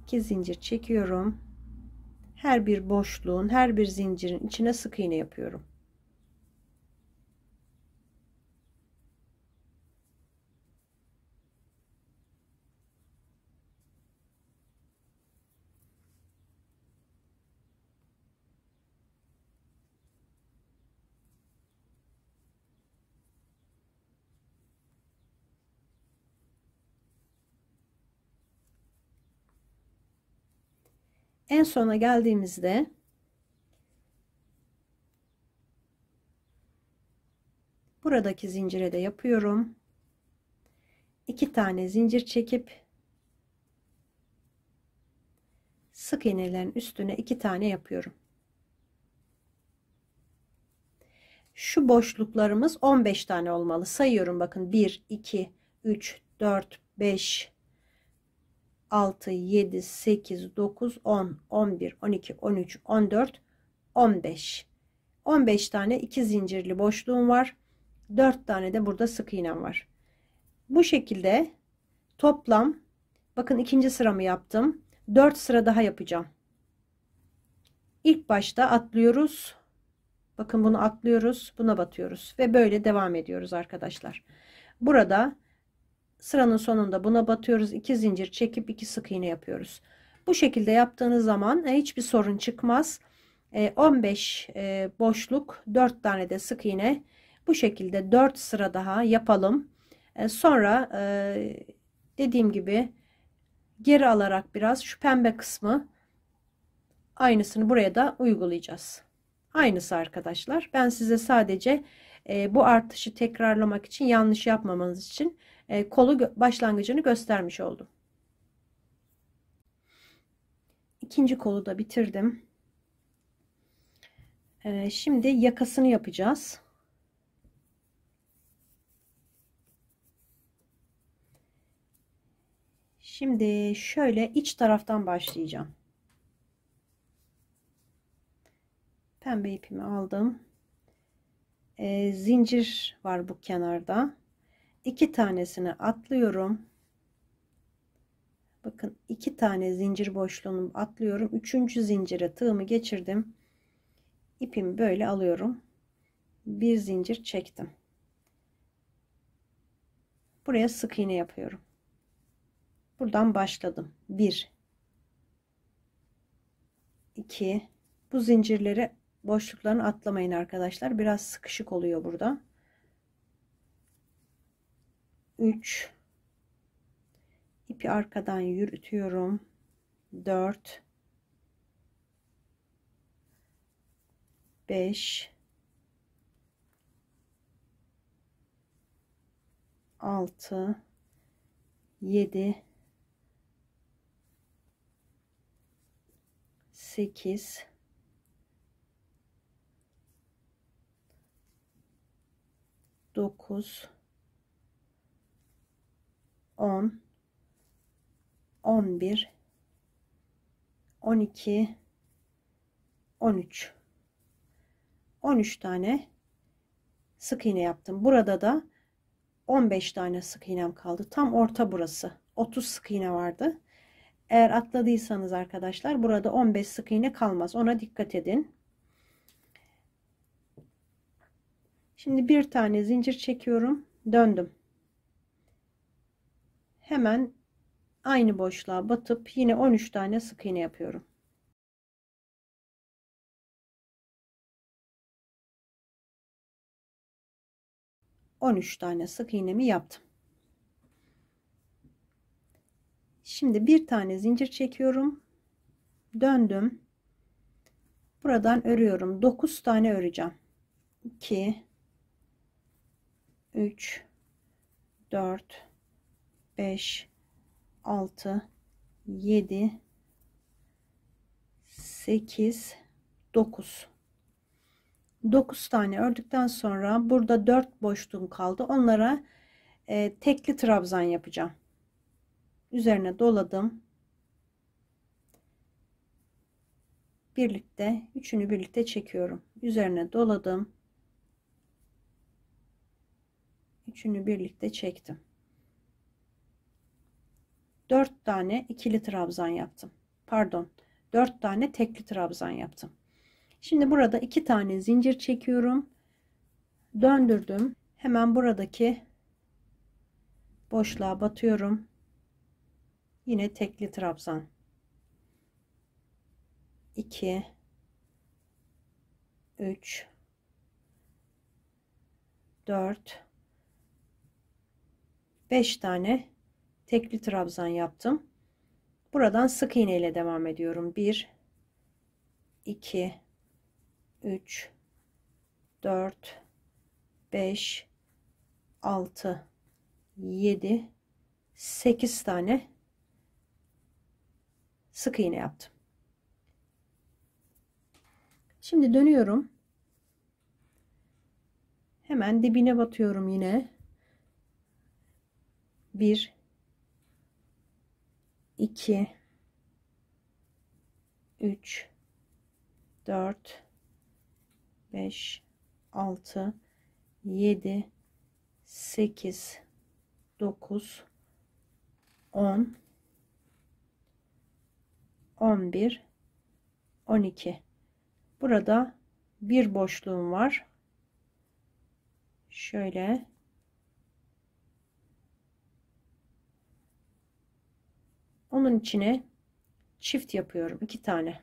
Speaker 1: İki zincir çekiyorum her bir boşluğun her bir zincirin içine sık iğne yapıyorum En sona geldiğimizde buradaki zincire de yapıyorum. İki tane zincir çekip sık iğnelerin üstüne iki tane yapıyorum. Şu boşluklarımız 15 tane olmalı. Sayıyorum bakın 1 2 3 4 5 6, 7, 8, 9, 10, 11, 12, 13, 14, 15. 15 tane iki zincirli boşluğum var. 4 tane de burada sık iğnem var. Bu şekilde toplam bakın ikinci sıramı yaptım. 4 sıra daha yapacağım. İlk başta atlıyoruz. Bakın bunu atlıyoruz. Buna batıyoruz ve böyle devam ediyoruz arkadaşlar. Burada Sıranın sonunda buna batıyoruz. iki zincir çekip iki sık iğne yapıyoruz. Bu şekilde yaptığınız zaman e, hiçbir sorun çıkmaz. 15 e, e, boşluk 4 tane de sık iğne bu şekilde 4 sıra daha yapalım. Sonra dediğim gibi geri alarak biraz şu pembe kısmı aynısını buraya da uygulayacağız. Aynısı arkadaşlar. Ben size sadece bu artışı tekrarlamak için yanlış yapmamanız için e, kolu başlangıcını göstermiş oldum. İkinci kolu da bitirdim. E, şimdi yakasını yapacağız. Şimdi şöyle iç taraftan başlayacağım. Pembe ipimi aldım. E, zincir var bu kenarda iki tanesini atlıyorum bakın iki tane zincir boşluğunu atlıyorum üçüncü zincire tığımı geçirdim ipimi böyle alıyorum bir zincir çektim buraya sık iğne yapıyorum buradan başladım 1 2 bu zincirleri boşluklarını atlamayın arkadaşlar biraz sıkışık oluyor burada 3 ipi arkadan yürütüyorum 4 5 6 7 8 9 10 11 12 13 13 tane sık iğne yaptım. Burada da 15 tane sık iğnem kaldı. Tam orta burası. 30 sık iğne vardı. Eğer atladıysanız arkadaşlar burada 15 sık iğne kalmaz. Ona dikkat edin. Şimdi bir tane zincir çekiyorum. Döndüm hemen aynı boşluğa batıp yine 13 tane sık iğne yapıyorum. On üç tane sık iğnemi yaptım. Şimdi bir tane zincir çekiyorum. Döndüm. Buradan örüyorum. 9 tane öreceğim. 2 3 4 5 6 7 8 9 9 tane ördükten sonra burada 4 boşluğum kaldı onlara e, tekli trabzan yapacağım üzerine doladım birlikte üçünü birlikte çekiyorum üzerine doladım üçünü birlikte çektim 4 tane ikili trabzan yaptım. Pardon 4 tane tekli trabzan yaptım. Şimdi burada 2 tane zincir çekiyorum. Döndürdüm. Hemen buradaki boşluğa batıyorum. Yine tekli trabzan. 2 3 4 5 tane tekli trabzan yaptım. Buradan sık iğne ile devam ediyorum. 1 2 3 4 5 6 7 8 tane sık iğne yaptım. Şimdi dönüyorum. Hemen dibine batıyorum yine. 1 2 3 4 5 6 7 8 9 10 11 12 burada bir boşluğum var şöyle Onun içine çift yapıyorum. iki tane.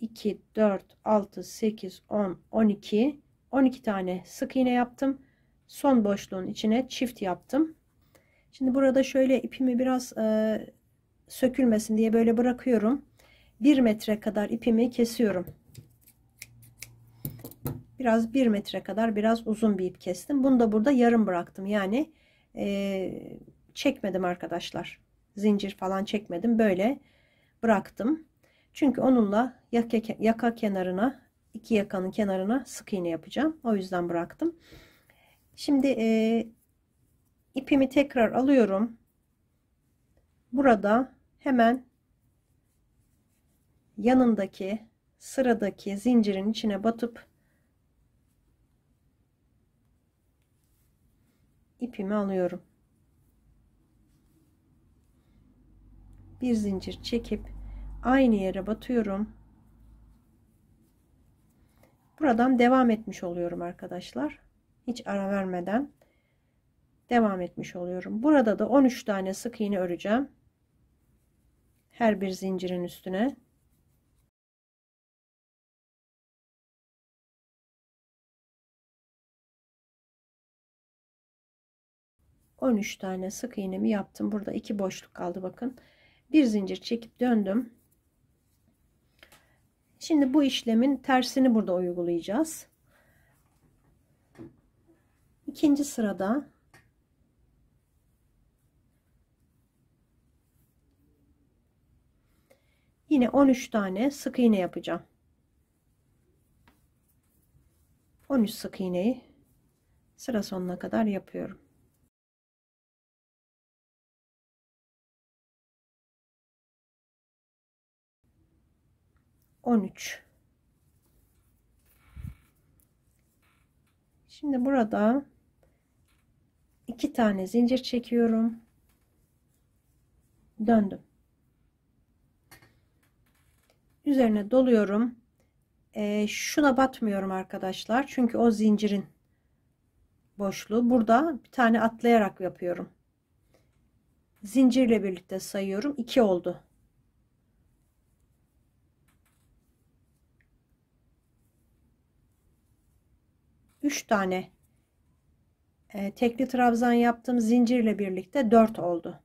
Speaker 1: 2, 4, 6, 8, 10, 12. 12 tane sık iğne yaptım. Son boşluğun içine çift yaptım. Şimdi burada şöyle ipimi biraz e, sökülmesin diye böyle bırakıyorum. 1 metre kadar ipimi kesiyorum. Biraz 1 metre kadar biraz uzun bir ip kestim. Bunu da burada yarım bıraktım. Yani e, çekmedim arkadaşlar. Zincir falan çekmedim. Böyle bıraktım. Çünkü onunla yaka, yaka kenarına iki yakanın kenarına sık iğne yapacağım. O yüzden bıraktım. Şimdi e, ipimi tekrar alıyorum. Burada hemen yanındaki sıradaki zincirin içine batıp ipimi alıyorum. bir zincir çekip aynı yere batıyorum buradan devam etmiş oluyorum arkadaşlar hiç ara vermeden devam etmiş oluyorum burada da 13 tane sık iğne öreceğim her bir zincirin üstüne On üç tane sık iğnemi yaptım. Burada iki boşluk kaldı bakın bir zincir çekip döndüm şimdi bu işlemin tersini burada uygulayacağız ikinci sırada yine 13 tane sık iğne yapacağım 13 sık iğneyi sıra sonuna kadar yapıyorum 13 Şimdi burada iki tane zincir çekiyorum. Döndüm. Üzerine doluyorum. E, şuna batmıyorum arkadaşlar. Çünkü o zincirin boşluğu. Burada bir tane atlayarak yapıyorum. Zincirle birlikte sayıyorum. 2 oldu. 3 tane e, tekli trabzan yaptım zincirle birlikte 4 oldu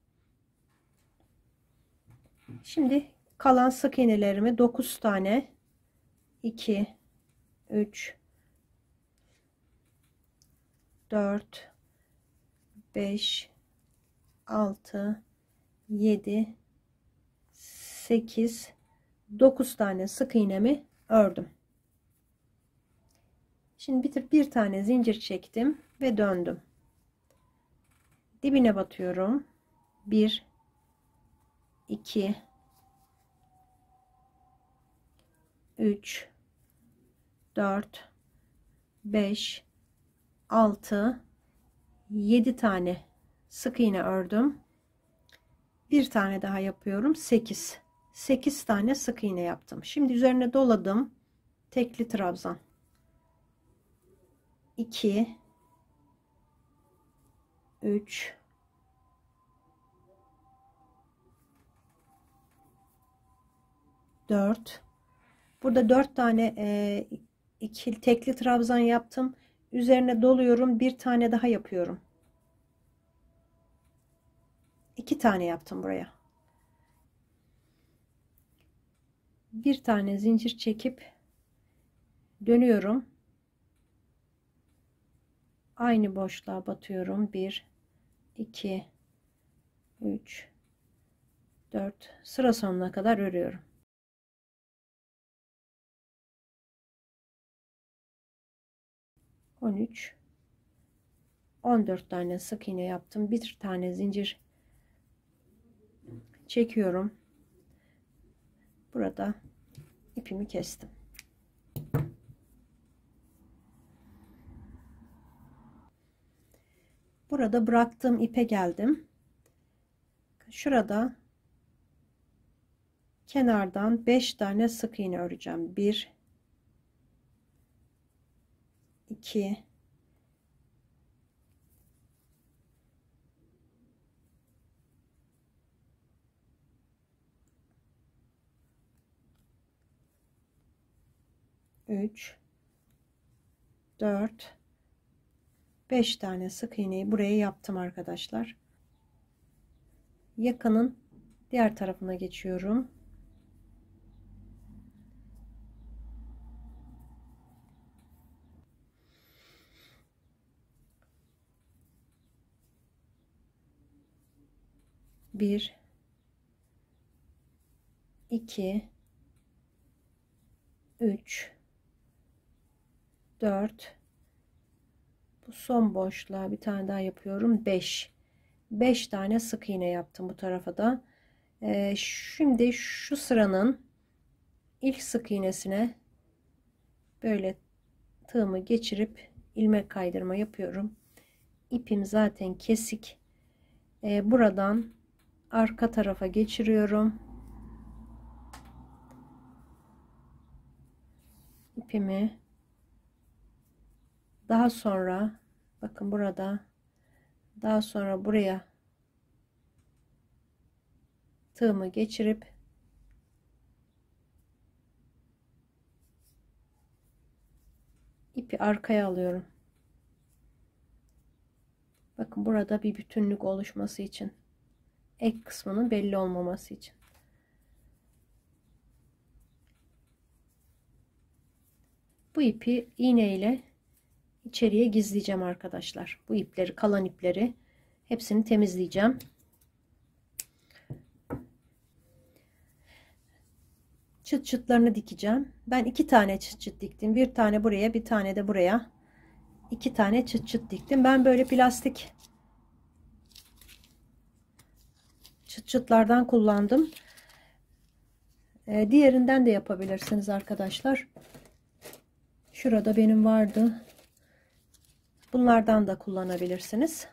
Speaker 1: şimdi kalan sık iğnelerimi 9 tane 2 3 4 5 6 7 8 9 tane sık iğnemi ördüm Şimdi bitir bir tane zincir çektim ve döndüm. Dibine batıyorum. 1 2 3 4 5 6 7 tane sık iğne ördüm. Bir tane daha yapıyorum. 8. 8 tane sık iğne yaptım. Şimdi üzerine doladım. Tekli trabzan. 2 3 4 burada 4 tane e, iki, tekli trabzan yaptım üzerine doluyorum bir tane daha yapıyorum iki tane yaptım buraya bir tane zincir çekip dönüyorum aynı boşluğa batıyorum 1 2 3 4 sıra sonuna kadar örüyorum On üç, on dört tane sık iğne yaptım. Bir tane zincir çekiyorum. Burada ipimi kestim. Burada bıraktığım ipe geldim. Şurada kenardan 5 tane sık iğne öreceğim. 1 2 3 4 5 tane sık iğneyi buraya yaptım arkadaşlar. Yakanın diğer tarafına geçiyorum. Bir, iki, üç, dört, son boşluğa bir tane daha yapıyorum 5 5 tane sık iğne yaptım bu tarafa da ee, şimdi şu sıranın ilk sık iğnesine böyle tığımı geçirip ilmek kaydırma yapıyorum ipim zaten kesik ee, buradan arka tarafa geçiriyorum ipimi daha sonra bakın burada daha sonra buraya tığımı geçirip ipi arkaya alıyorum. Bakın burada bir bütünlük oluşması için ek kısmının belli olmaması için. Bu ipi iğne ile içeriye gizleyeceğim arkadaşlar. Bu ipleri, kalan ipleri hepsini temizleyeceğim. Çıt çıtlarını dikeceğim. Ben iki tane çıt çıt diktim. Bir tane buraya, bir tane de buraya. İki tane çıt çıt diktim. Ben böyle plastik çıt çıtlardan kullandım. Ee, diğerinden de yapabilirsiniz arkadaşlar. Şurada benim vardı. Bunlardan da kullanabilirsiniz.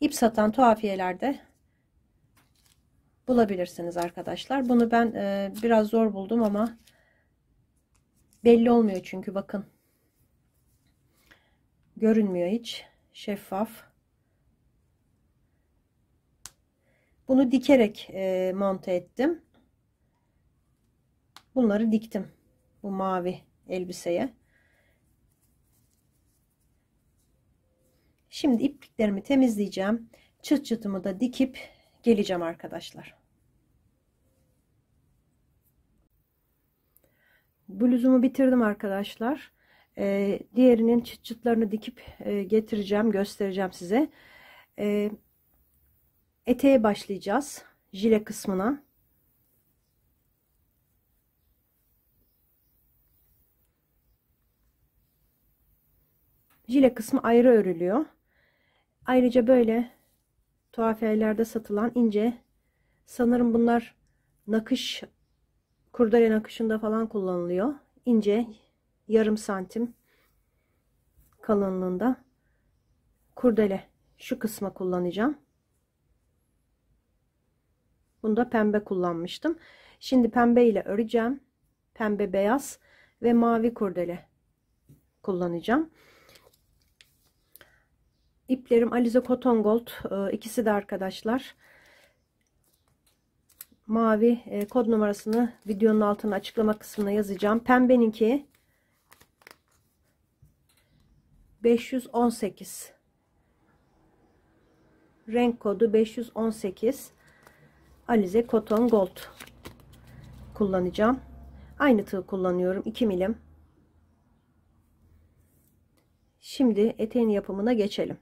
Speaker 1: İp satan tuhafiyelerde bulabilirsiniz arkadaşlar. Bunu ben e, biraz zor buldum ama belli olmuyor çünkü bakın. Görünmüyor hiç. Şeffaf. Bunu dikerek e, monte ettim. Bunları diktim. Bu mavi elbiseye. Şimdi ipliklerimi temizleyeceğim. Çıt çıtımı da dikip geleceğim arkadaşlar. Bluzumu bitirdim arkadaşlar. Ee, diğerinin çıt çıtlarını dikip e, getireceğim, göstereceğim size. Ee, eteğe başlayacağız. Jile kısmına. Jile kısmı ayrı örülüyor. Ayrıca böyle tuhafiyelerde satılan ince sanırım bunlar nakış kurdele nakışında falan kullanılıyor. İnce yarım santim kalınlığında kurdele şu kısma kullanacağım. Bunda pembe kullanmıştım. Şimdi pembe ile öreceğim. Pembe beyaz ve mavi kurdele kullanacağım. İplerim Alize Cotton Gold. E, ikisi de arkadaşlar. Mavi e, kod numarasını videonun altına açıklama kısmına yazacağım. Pembeninki 518. Renk kodu 518. Alize Cotton Gold kullanacağım. Aynı tığ kullanıyorum. 2 milim. Şimdi eteğin yapımına geçelim.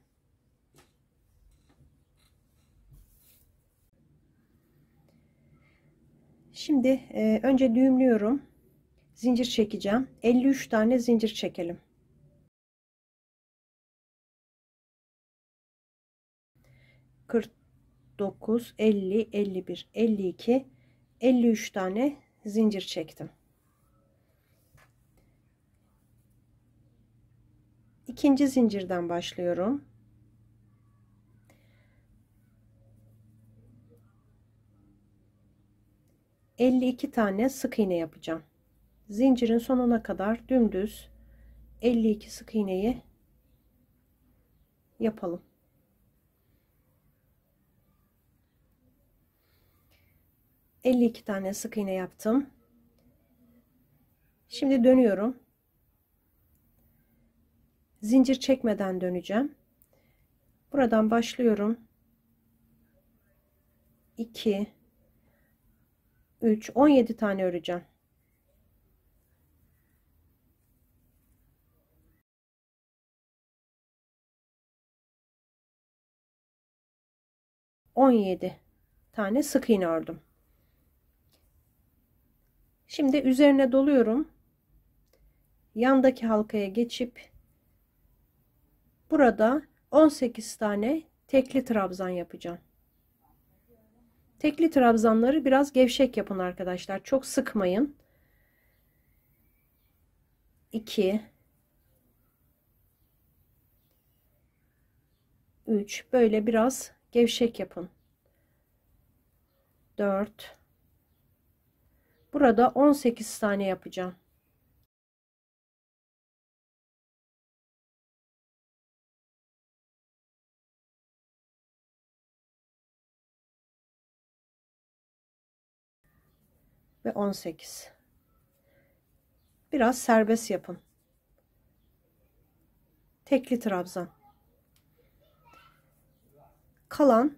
Speaker 1: Şimdi e, önce düğümlüyorum. Zincir çekeceğim. 53 tane zincir çekelim. Kırk 9, 50, 51, 52, 53 tane zincir çektim. İkinci zincirden başlıyorum. 52 tane sık iğne yapacağım. Zincirin sonuna kadar dümdüz 52 sık iğneyi yapalım. Elli iki tane sık iğne yaptım. Şimdi dönüyorum. Zincir çekmeden döneceğim. Buradan başlıyorum. 2 3 17 tane öreceğim.
Speaker 2: On yedi
Speaker 1: tane sık iğne ördüm. Şimdi üzerine doluyorum. Yandaki halkaya geçip burada 18 tane tekli trabzan yapacağım. Tekli trabzanları biraz gevşek yapın arkadaşlar. Çok sıkmayın. 2 3 böyle biraz gevşek yapın. 4 Burada 18 tane yapacağım. ve 18 biraz serbest yapın tekli trabzan kalan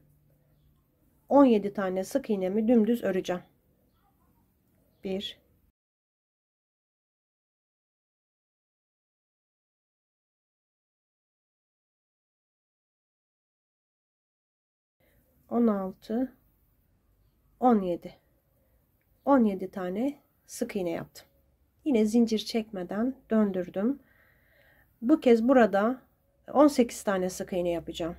Speaker 1: 17 tane sık iğnemi dümdüz öreceğim 1 16 17 17 tane sık iğne yaptım. Yine zincir çekmeden döndürdüm. Bu kez burada 18 tane sık iğne yapacağım.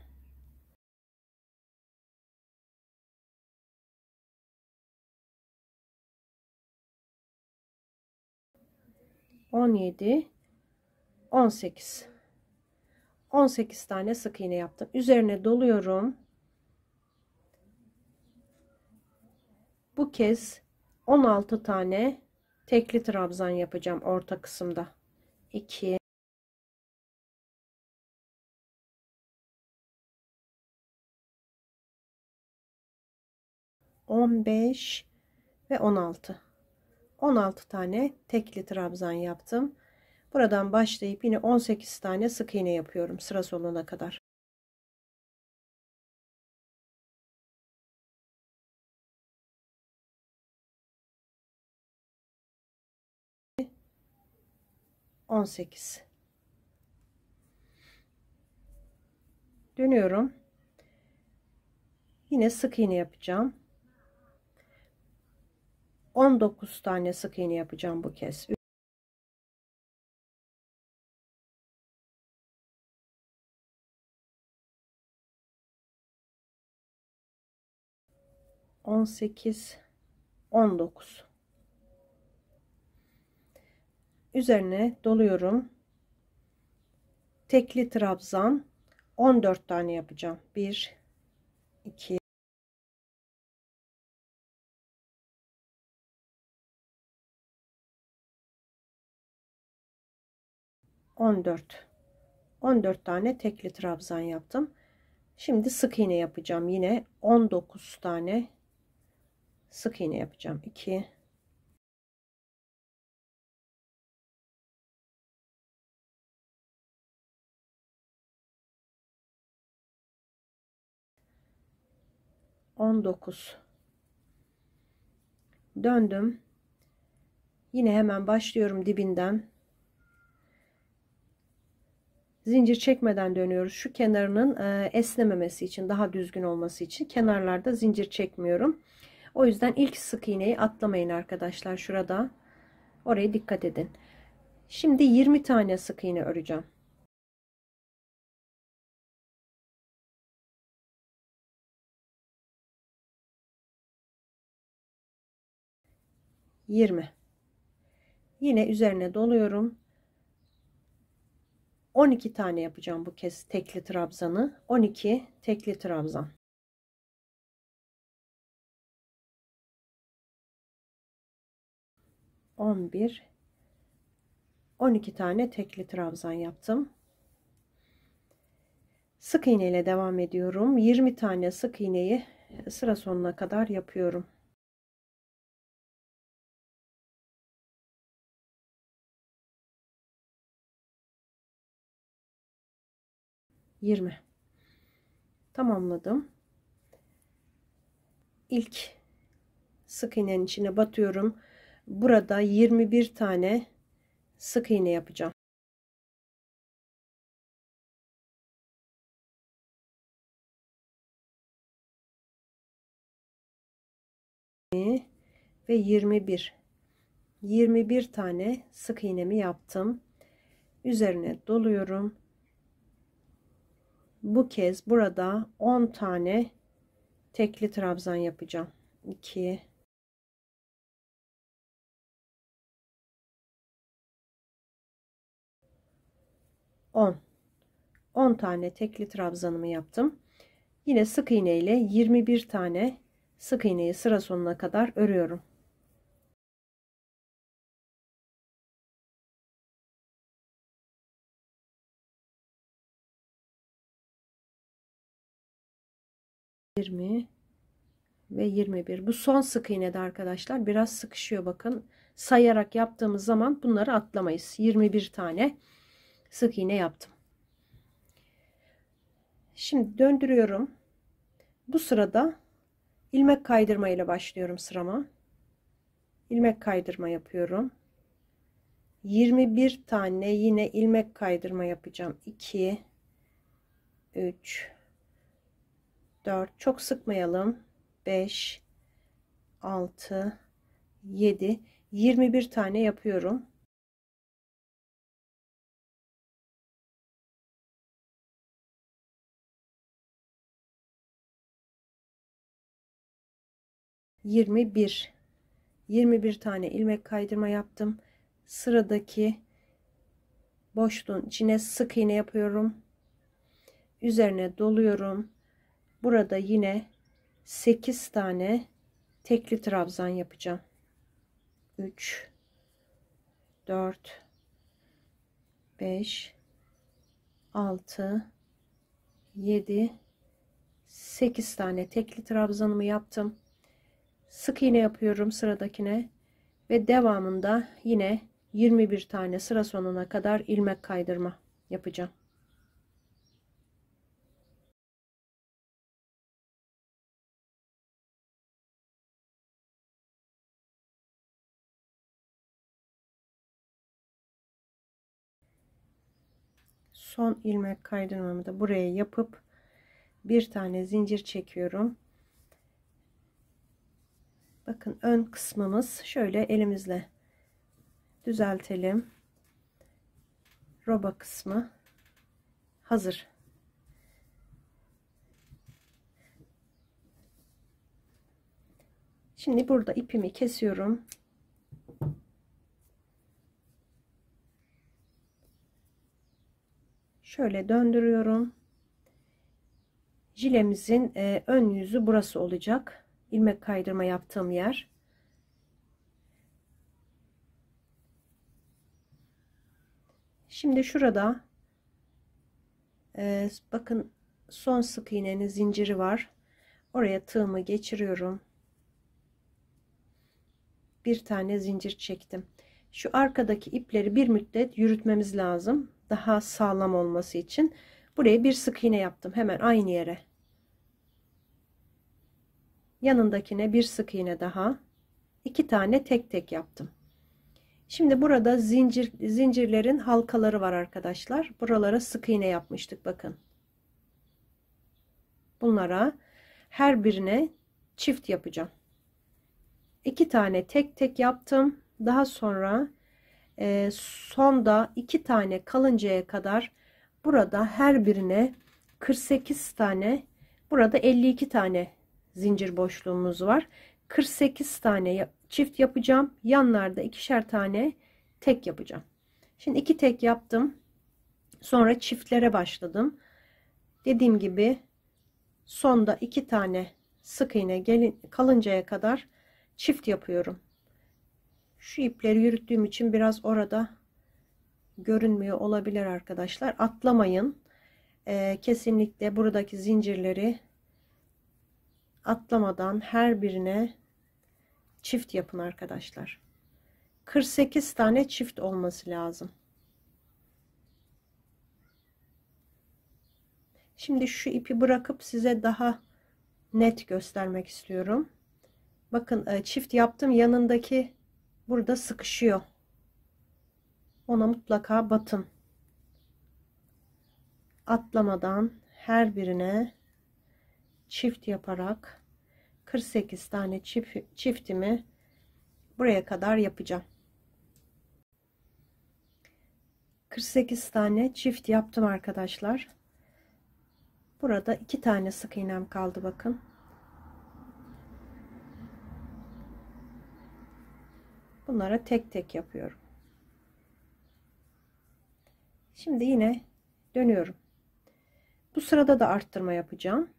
Speaker 1: On yedi, on sekiz. 18 tane sık iğne yaptım. Üzerine doluyorum. Bu kez 16 tane tekli trabzan yapacağım orta kısımda. 2 15 ve 16. 16 tane tekli trabzan yaptım. Buradan başlayıp yine 18 tane sık iğne yapıyorum sıra
Speaker 2: sonuna kadar.
Speaker 1: 18 dönüyorum yine sık iğne yapacağım 19 tane sık iğne yapacağım bu kez 18, 19. üzerine doluyorum tekli trabzan 14 tane yapacağım 1 2 14 14 tane tekli trabzan yaptım şimdi sık iğne yapacağım yine 19 tane sık iğne yapacağım 2 19 döndüm yine hemen başlıyorum dibinden zincir çekmeden dönüyoruz şu kenarının e, esnememesi için daha düzgün olması için kenarlarda zincir çekmiyorum o yüzden ilk sık iğneyi atlamayın arkadaşlar şurada oraya dikkat edin şimdi 20 tane sık iğne öreceğim 20 yine üzerine doluyorum 12 tane yapacağım bu kez tekli trabzanı 12 tekli trabzan On bir, on iki tane tekli trabzan yaptım. Sık iğne ile devam ediyorum. 20 tane sık iğneyi sıra sonuna kadar yapıyorum. 20 tamamladım ilk sık iğnenin içine batıyorum burada 21 tane sık iğne yapacağım ve 21 21 tane sık iğnemi yaptım üzerine doluyorum bu kez burada 10 tane tekli trabzan yapacağım 2 10 10 tane tekli trabzanımı yaptım yine sık iğne ile 21 tane sık iğneyi sıra sonuna kadar örüyorum 20 ve 21 bu son sık iğnede arkadaşlar biraz sıkışıyor bakın sayarak yaptığımız zaman bunları atlamayız 21 tane sık iğne yaptım şimdi döndürüyorum bu sırada ilmek kaydırma ile başlıyorum sırama ilmek kaydırma yapıyorum 21 tane yine ilmek kaydırma yapacağım 2 3 4 çok sıkmayalım 5 6 7 21 tane yapıyorum Yirmi bir, yirmi bir tane ilmek kaydırma yaptım. Sıradaki boşluğun içine sık iğne yapıyorum. Üzerine doluyorum burada yine 8 tane tekli trabzan yapacağım 3 4 5 6 7 8 tane tekli trabzanımı yaptım sık iğne yapıyorum sıradakine ve devamında yine 21 tane sıra sonuna kadar ilmek kaydırma yapacağım son ilmek kaydırmamı da buraya yapıp bir tane zincir çekiyorum. Bakın ön kısmımız şöyle elimizle düzeltelim. Roba kısmı hazır. Şimdi burada ipimi kesiyorum. Şöyle döndürüyorum. Jilemizin e, ön yüzü burası olacak. Ilmek kaydırma yaptığım yer. Şimdi şurada e, bakın son sık iğnenin zinciri var. Oraya tığımı geçiriyorum. Bir tane zincir çektim. Şu arkadaki ipleri bir müddet yürütmemiz lazım daha sağlam olması için buraya bir sık iğne yaptım hemen aynı yere yanındakine bir sık iğne daha iki tane tek tek yaptım şimdi burada zincir zincirlerin halkaları var arkadaşlar buralara sık iğne yapmıştık bakın bunlara her birine çift yapacağım iki tane tek tek yaptım daha sonra e, sonda iki tane kalıncaya kadar burada her birine 48 tane burada 52 tane zincir boşluğumuz var 48 tane çift yapacağım yanlarda ikişer tane tek yapacağım şimdi iki tek yaptım sonra çiftlere başladım dediğim gibi sonda iki tane sık iğne gelin kalıncaya kadar çift yapıyorum şu ipleri yürüttüğüm için biraz orada görünmüyor olabilir arkadaşlar. Atlamayın. Ee, kesinlikle buradaki zincirleri atlamadan her birine çift yapın arkadaşlar. 48 tane çift olması lazım. Şimdi şu ipi bırakıp size daha net göstermek istiyorum. Bakın e, çift yaptım yanındaki burada sıkışıyor. Ona mutlaka batın. Atlamadan her birine çift yaparak 48 tane çift, çiftimi buraya kadar yapacağım. 48 tane çift yaptım arkadaşlar. Burada iki tane sık iğnem kaldı bakın. bunlara tek tek yapıyorum şimdi yine dönüyorum bu sırada da arttırma yapacağım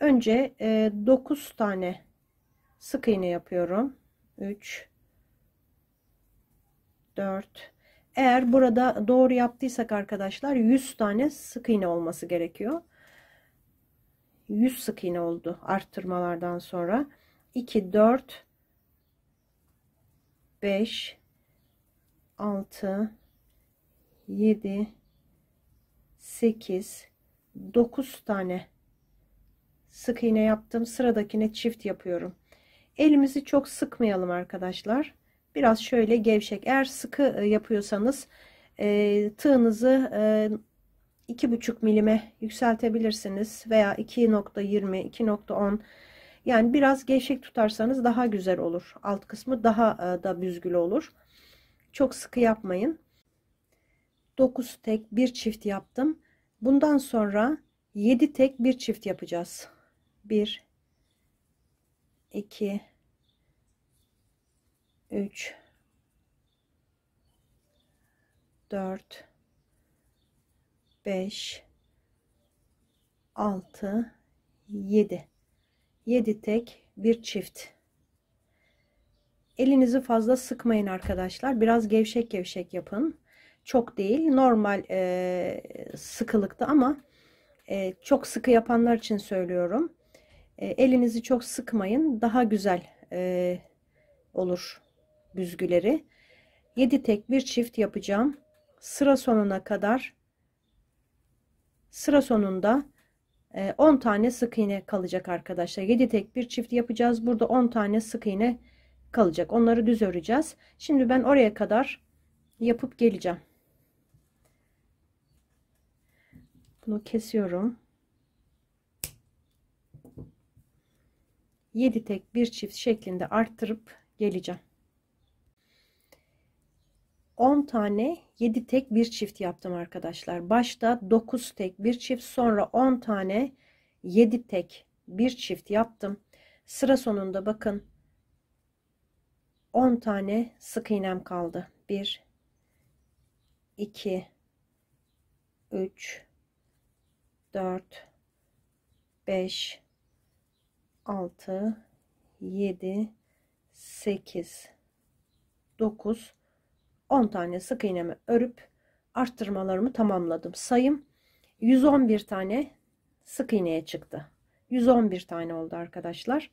Speaker 1: önce 9 e, tane sık iğne yapıyorum 3 4 eğer burada doğru yaptıysak arkadaşlar 100 tane sık iğne olması gerekiyor 100 sık iğne oldu arttırmalardan sonra 2 4 5 6 7 8 9 tane sık iğne yaptım sıradakine çift yapıyorum elimizi çok sıkmayalım arkadaşlar biraz şöyle gevşek eğer sıkı e, yapıyorsanız e, tığınızı e, buçuk milime yükseltebilirsiniz veya 2.20 2.10 yani biraz gevşek tutarsanız daha güzel olur. Alt kısmı daha e, da büzgülü olur. Çok sıkı yapmayın. 9 tek bir çift yaptım. Bundan sonra 7 tek bir çift yapacağız. 1 2 3 4 5 6 7 7 tek bir çift elinizi fazla sıkmayın arkadaşlar biraz gevşek gevşek yapın çok değil normal e, sıkılıkta ama e, çok sıkı yapanlar için söylüyorum e, elinizi çok sıkmayın daha güzel e, olur büzgüleri 7 tek bir çift yapacağım sıra sonuna kadar sıra sonunda 10 ee, tane sık iğne kalacak arkadaşlar 7 tek bir çift yapacağız burada 10 tane sık iğne kalacak onları düz öreceğiz şimdi ben oraya kadar yapıp geleceğim bunu kesiyorum 7 tek bir çift şeklinde arttırıp geleceğim 10 tane 7 tek bir çift yaptım arkadaşlar. Başta 9 tek bir çift sonra 10 tane 7 tek bir çift yaptım. Sıra sonunda bakın 10 tane sık iğnem kaldı. 1 2 3 4 5 6 7 8 9 10 tane sık iğnemi örüp arttırmalarımı tamamladım. Sayım 111 tane sık iğneye çıktı. 111 tane oldu arkadaşlar.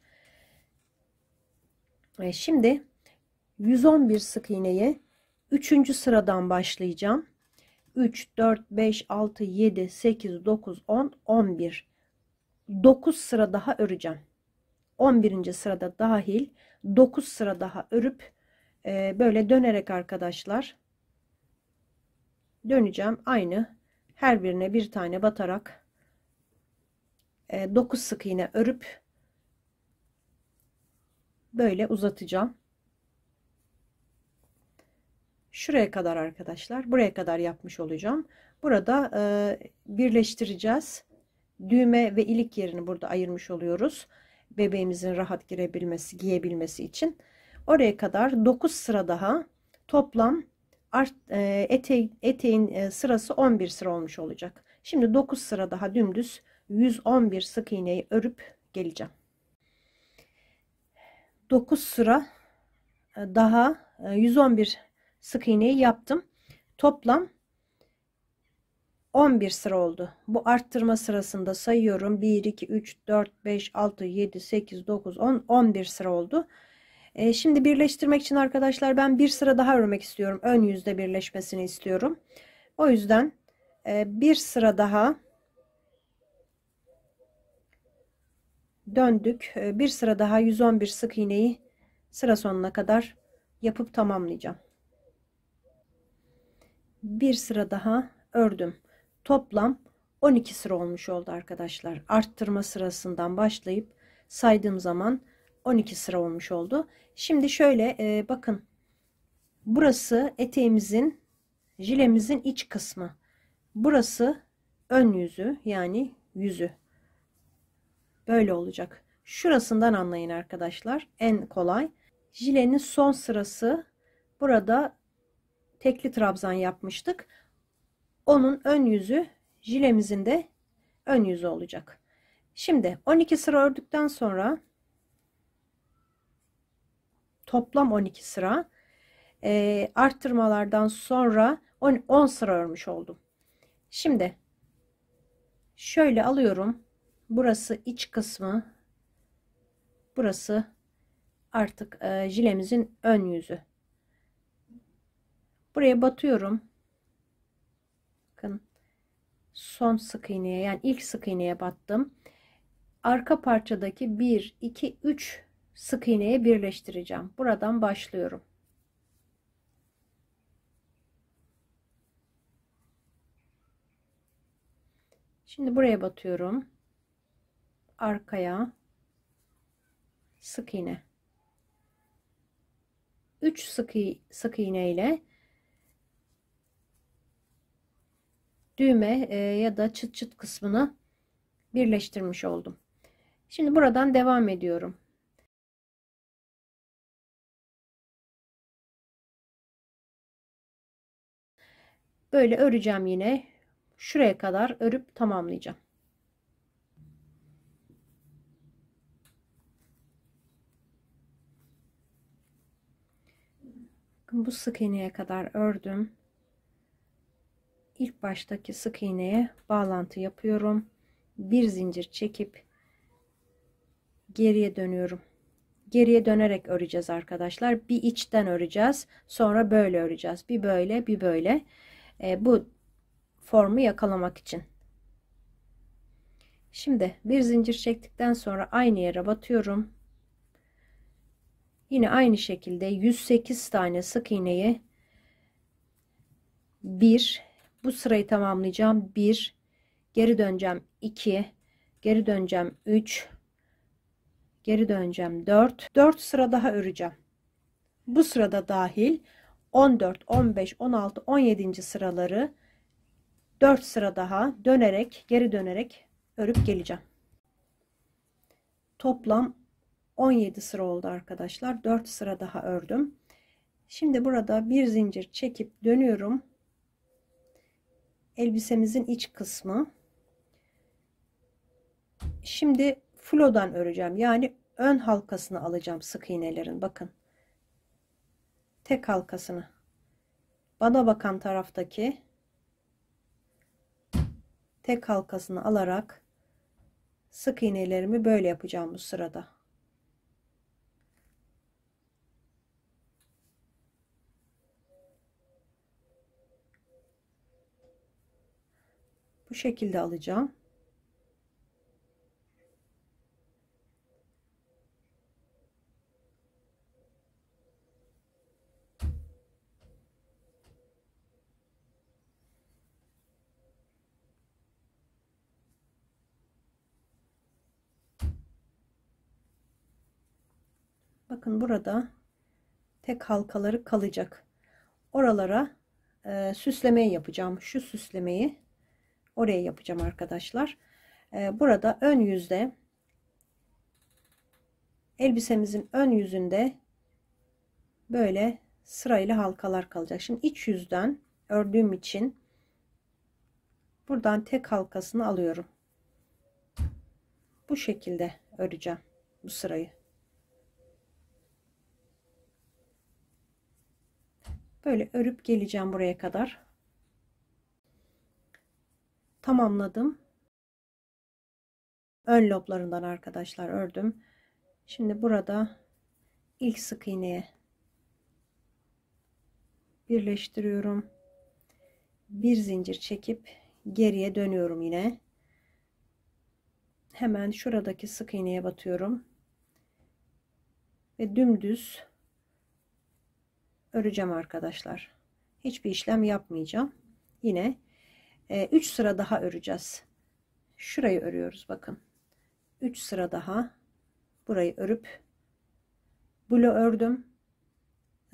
Speaker 1: E şimdi 111 sık iğneye 3. sıradan başlayacağım. 3, 4, 5, 6, 7, 8, 9, 10, 11. 9 sıra daha öreceğim. 11. sırada dahil 9 sıra daha örüp e, böyle dönerek arkadaşlar döneceğim aynı her birine bir tane batarak e, 9 sık iğne örüp böyle uzatacağım şuraya kadar arkadaşlar buraya kadar yapmış olacağım burada e, birleştireceğiz düğme ve ilik yerini burada ayırmış oluyoruz bebeğimizin rahat girebilmesi giyebilmesi için Oraya kadar 9 sıra daha toplam art, e, ete, eteğin e, sırası 11 sıra olmuş olacak. Şimdi 9 sıra daha dümdüz 111 sık iğneyi örüp geleceğim. 9 sıra e, daha 111 e, sık iğneyi yaptım. Toplam 11 sıra oldu. Bu arttırma sırasında sayıyorum. 1, 2, 3, 4, 5, 6, 7, 8, 9, 10, 11 sıra oldu. E, şimdi birleştirmek için arkadaşlar ben bir sıra daha örmek istiyorum. Ön yüzde birleşmesini istiyorum. O yüzden e, bir sıra daha döndük. E, bir sıra daha 111 sık iğneyi sıra sonuna kadar yapıp tamamlayacağım. Bir sıra daha ördüm. Toplam 12 sıra olmuş oldu arkadaşlar. Arttırma sırasından başlayıp saydığım zaman 12 sıra olmuş oldu. Şimdi şöyle e, bakın. Burası eteğimizin jilemizin iç kısmı. Burası ön yüzü yani yüzü. Böyle olacak. Şurasından anlayın arkadaşlar. En kolay. Jilenin son sırası burada tekli trabzan yapmıştık. Onun ön yüzü jilemizin de ön yüzü olacak. Şimdi 12 sıra ördükten sonra toplam 12 sıra e, arttırmalardan sonra 10, 10 sıra örmüş oldum. Şimdi şöyle alıyorum. Burası iç kısmı. Burası artık e, jilemizin ön yüzü. Buraya batıyorum. Bakın son sık iğneye yani ilk sık iğneye battım. Arka parçadaki 1, 2, 3 sık iğneye birleştireceğim. Buradan başlıyorum. Şimdi buraya batıyorum. Arkaya sık iğne. 3 sık, sık iğne ile düğme e, ya da çıt çıt kısmını birleştirmiş oldum. Şimdi buradan devam ediyorum. Böyle öreceğim yine. Şuraya kadar örüp tamamlayacağım. Bu sık iğneye kadar ördüm. İlk baştaki sık iğneye bağlantı yapıyorum. Bir zincir çekip geriye dönüyorum. Geriye dönerek öreceğiz arkadaşlar. Bir içten öreceğiz. Sonra böyle öreceğiz. Bir böyle bir böyle e, bu formu yakalamak için. Şimdi bir zincir çektikten sonra aynı yere batıyorum. Yine aynı şekilde 108 tane sık iğneyi Bir, bu sırayı tamamlayacağım. 1 geri döneceğim 2 geri döneceğim 3 geri döneceğim 4 4 sıra daha öreceğim. Bu sırada dahil 14, 15, 16, 17. sıraları 4 sıra daha dönerek geri dönerek örüp geleceğim. Toplam 17 sıra oldu arkadaşlar. 4 sıra daha ördüm. Şimdi burada bir zincir çekip dönüyorum. Elbisemizin iç kısmı. Şimdi flodan öreceğim. Yani ön halkasını alacağım sık iğnelerin. Bakın tek halkasını bana bakan taraftaki tek halkasını alarak sık iğnelerimi böyle yapacağım bu sırada. Bu şekilde alacağım. bakın burada tek halkaları kalacak. Oralara e, süslemeyi yapacağım. Şu süslemeyi oraya yapacağım arkadaşlar. E, burada ön yüzde elbisemizin ön yüzünde böyle sırayla halkalar kalacak. Şimdi iç yüzden ördüğüm için buradan tek halkasını alıyorum. Bu şekilde öreceğim bu sırayı. Böyle örüp geleceğim buraya kadar. Tamamladım. Ön loblarından arkadaşlar ördüm. Şimdi burada ilk sık iğneye birleştiriyorum. Bir zincir çekip geriye dönüyorum yine. Hemen şuradaki sık iğneye batıyorum. Ve dümdüz öreceğim arkadaşlar. Hiçbir işlem yapmayacağım. Yine 3 e, sıra daha öreceğiz. Şurayı örüyoruz bakın. 3 sıra daha burayı örüp blo ördüm.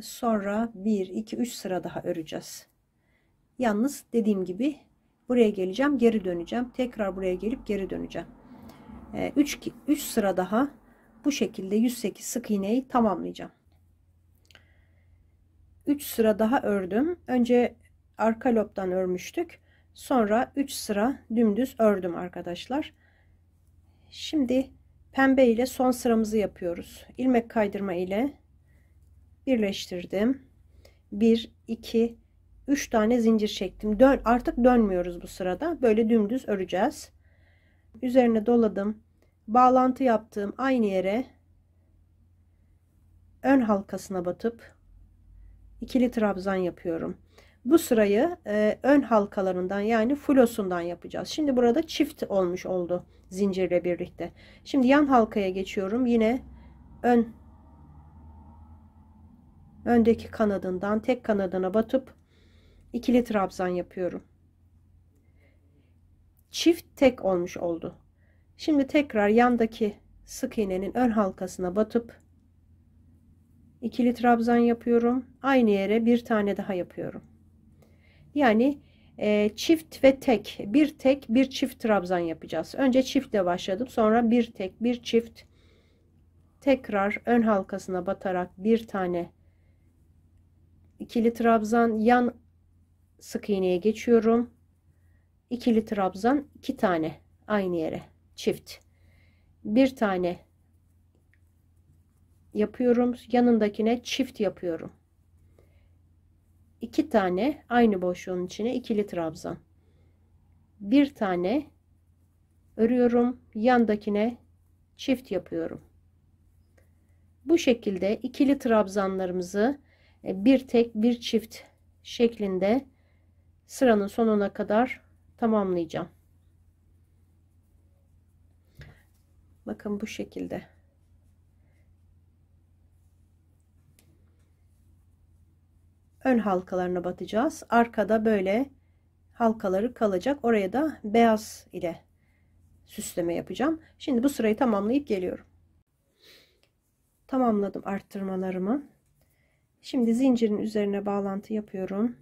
Speaker 1: Sonra 1 2 3 sıra daha öreceğiz. Yalnız dediğim gibi buraya geleceğim, geri döneceğim. Tekrar buraya gelip geri döneceğim. 3 e, 3 sıra daha bu şekilde 108 sık iğneyi tamamlayacağım. 3 sıra daha ördüm. Önce arka lobdan örmüştük. Sonra 3 sıra dümdüz ördüm arkadaşlar. Şimdi pembe ile son sıramızı yapıyoruz. İlmek kaydırma ile birleştirdim. 1 2 3 tane zincir çektim. Dön artık dönmüyoruz bu sırada. Böyle dümdüz öreceğiz. Üzerine doladım. Bağlantı yaptığım aynı yere ön halkasına batıp ikili trabzan yapıyorum. Bu sırayı e, ön halkalarından yani flosundan yapacağız. Şimdi burada çift olmuş oldu zincirle birlikte. Şimdi yan halkaya geçiyorum. Yine ön öndeki kanadından tek kanadına batıp ikili trabzan yapıyorum. Çift tek olmuş oldu. Şimdi tekrar yandaki sık iğnenin ön halkasına batıp ikili trabzan yapıyorum aynı yere bir tane daha yapıyorum yani e, çift ve tek bir tek bir çift trabzan yapacağız önce çiftle başladım sonra bir tek bir çift tekrar ön halkasına batarak bir tane ikili trabzan yan sık iğneye geçiyorum ikili trabzan iki tane aynı yere çift bir tane yapıyorum. Yanındakine çift yapıyorum. 2 tane aynı boşluğun içine ikili trabzan. Bir tane örüyorum. Yandakine çift yapıyorum. Bu şekilde ikili trabzanlarımızı e, bir tek bir çift şeklinde sıranın sonuna kadar tamamlayacağım. Bakın bu şekilde. ön halkalarına batacağız. Arkada böyle halkaları kalacak. Oraya da beyaz ile süsleme yapacağım. Şimdi bu sırayı tamamlayıp geliyorum. Tamamladım arttırmalarımı. Şimdi zincirin üzerine bağlantı yapıyorum.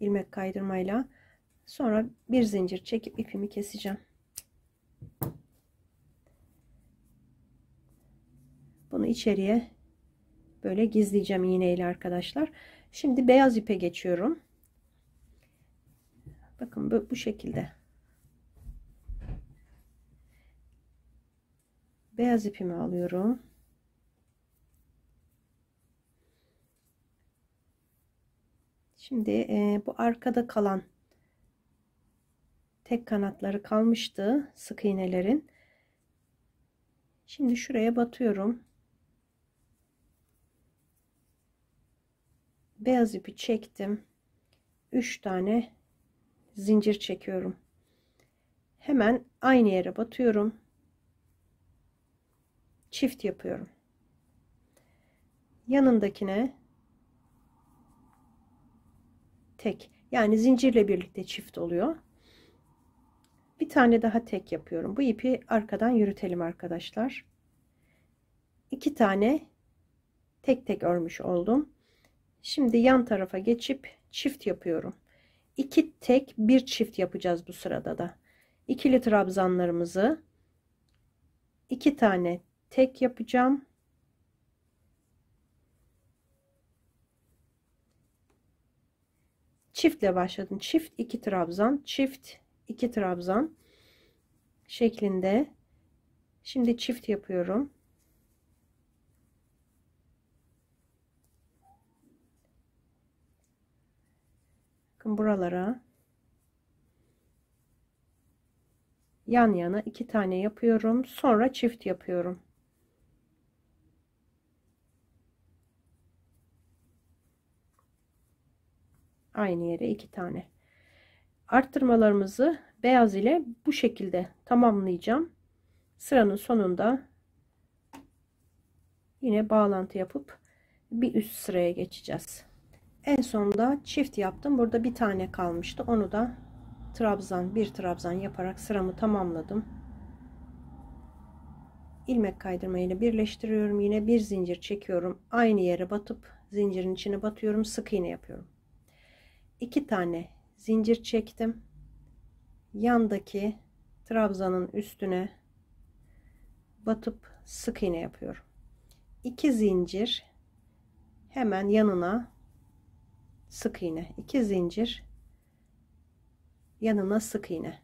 Speaker 1: ilmek kaydırmayla. Sonra bir zincir çekip ipimi keseceğim. Bunu içeriye Böyle gizleyeceğim iğneyle arkadaşlar. Şimdi beyaz ipe geçiyorum. Bakın bu, bu şekilde. Beyaz ipimi alıyorum. Şimdi e, bu arkada kalan tek kanatları kalmıştı sık iğnelerin. Şimdi şuraya batıyorum. beyaz ipi çektim 3 tane zincir çekiyorum hemen aynı yere batıyorum çift yapıyorum yanındakine tek yani zincirle birlikte çift oluyor bir tane daha tek yapıyorum bu ipi arkadan yürütelim arkadaşlar iki tane tek tek örmüş oldum Şimdi yan tarafa geçip çift yapıyorum. 2 tek bir çift yapacağız bu sırada da. İkili trabzanlarımızı iki tane tek yapacağım. Çiftle başladım. Çift iki trabzan, çift iki trabzan şeklinde. Şimdi çift yapıyorum. bakın buralara yan yana iki tane yapıyorum sonra çift yapıyorum aynı yere iki tane arttırmalarımızı beyaz ile bu şekilde tamamlayacağım sıranın sonunda yine bağlantı yapıp bir üst sıraya geçeceğiz en sonda çift yaptım. Burada bir tane kalmıştı. Onu da trabzan bir trabzan yaparak sıramı tamamladım. Ilmek kaydırmayla birleştiriyorum. Yine bir zincir çekiyorum. Aynı yere batıp zincirin içine batıyorum. Sık iğne yapıyorum. iki tane zincir çektim. Yandaki trabzanın üstüne batıp sık iğne yapıyorum. iki zincir hemen yanına sık iğne iki zincir yanına sık iğne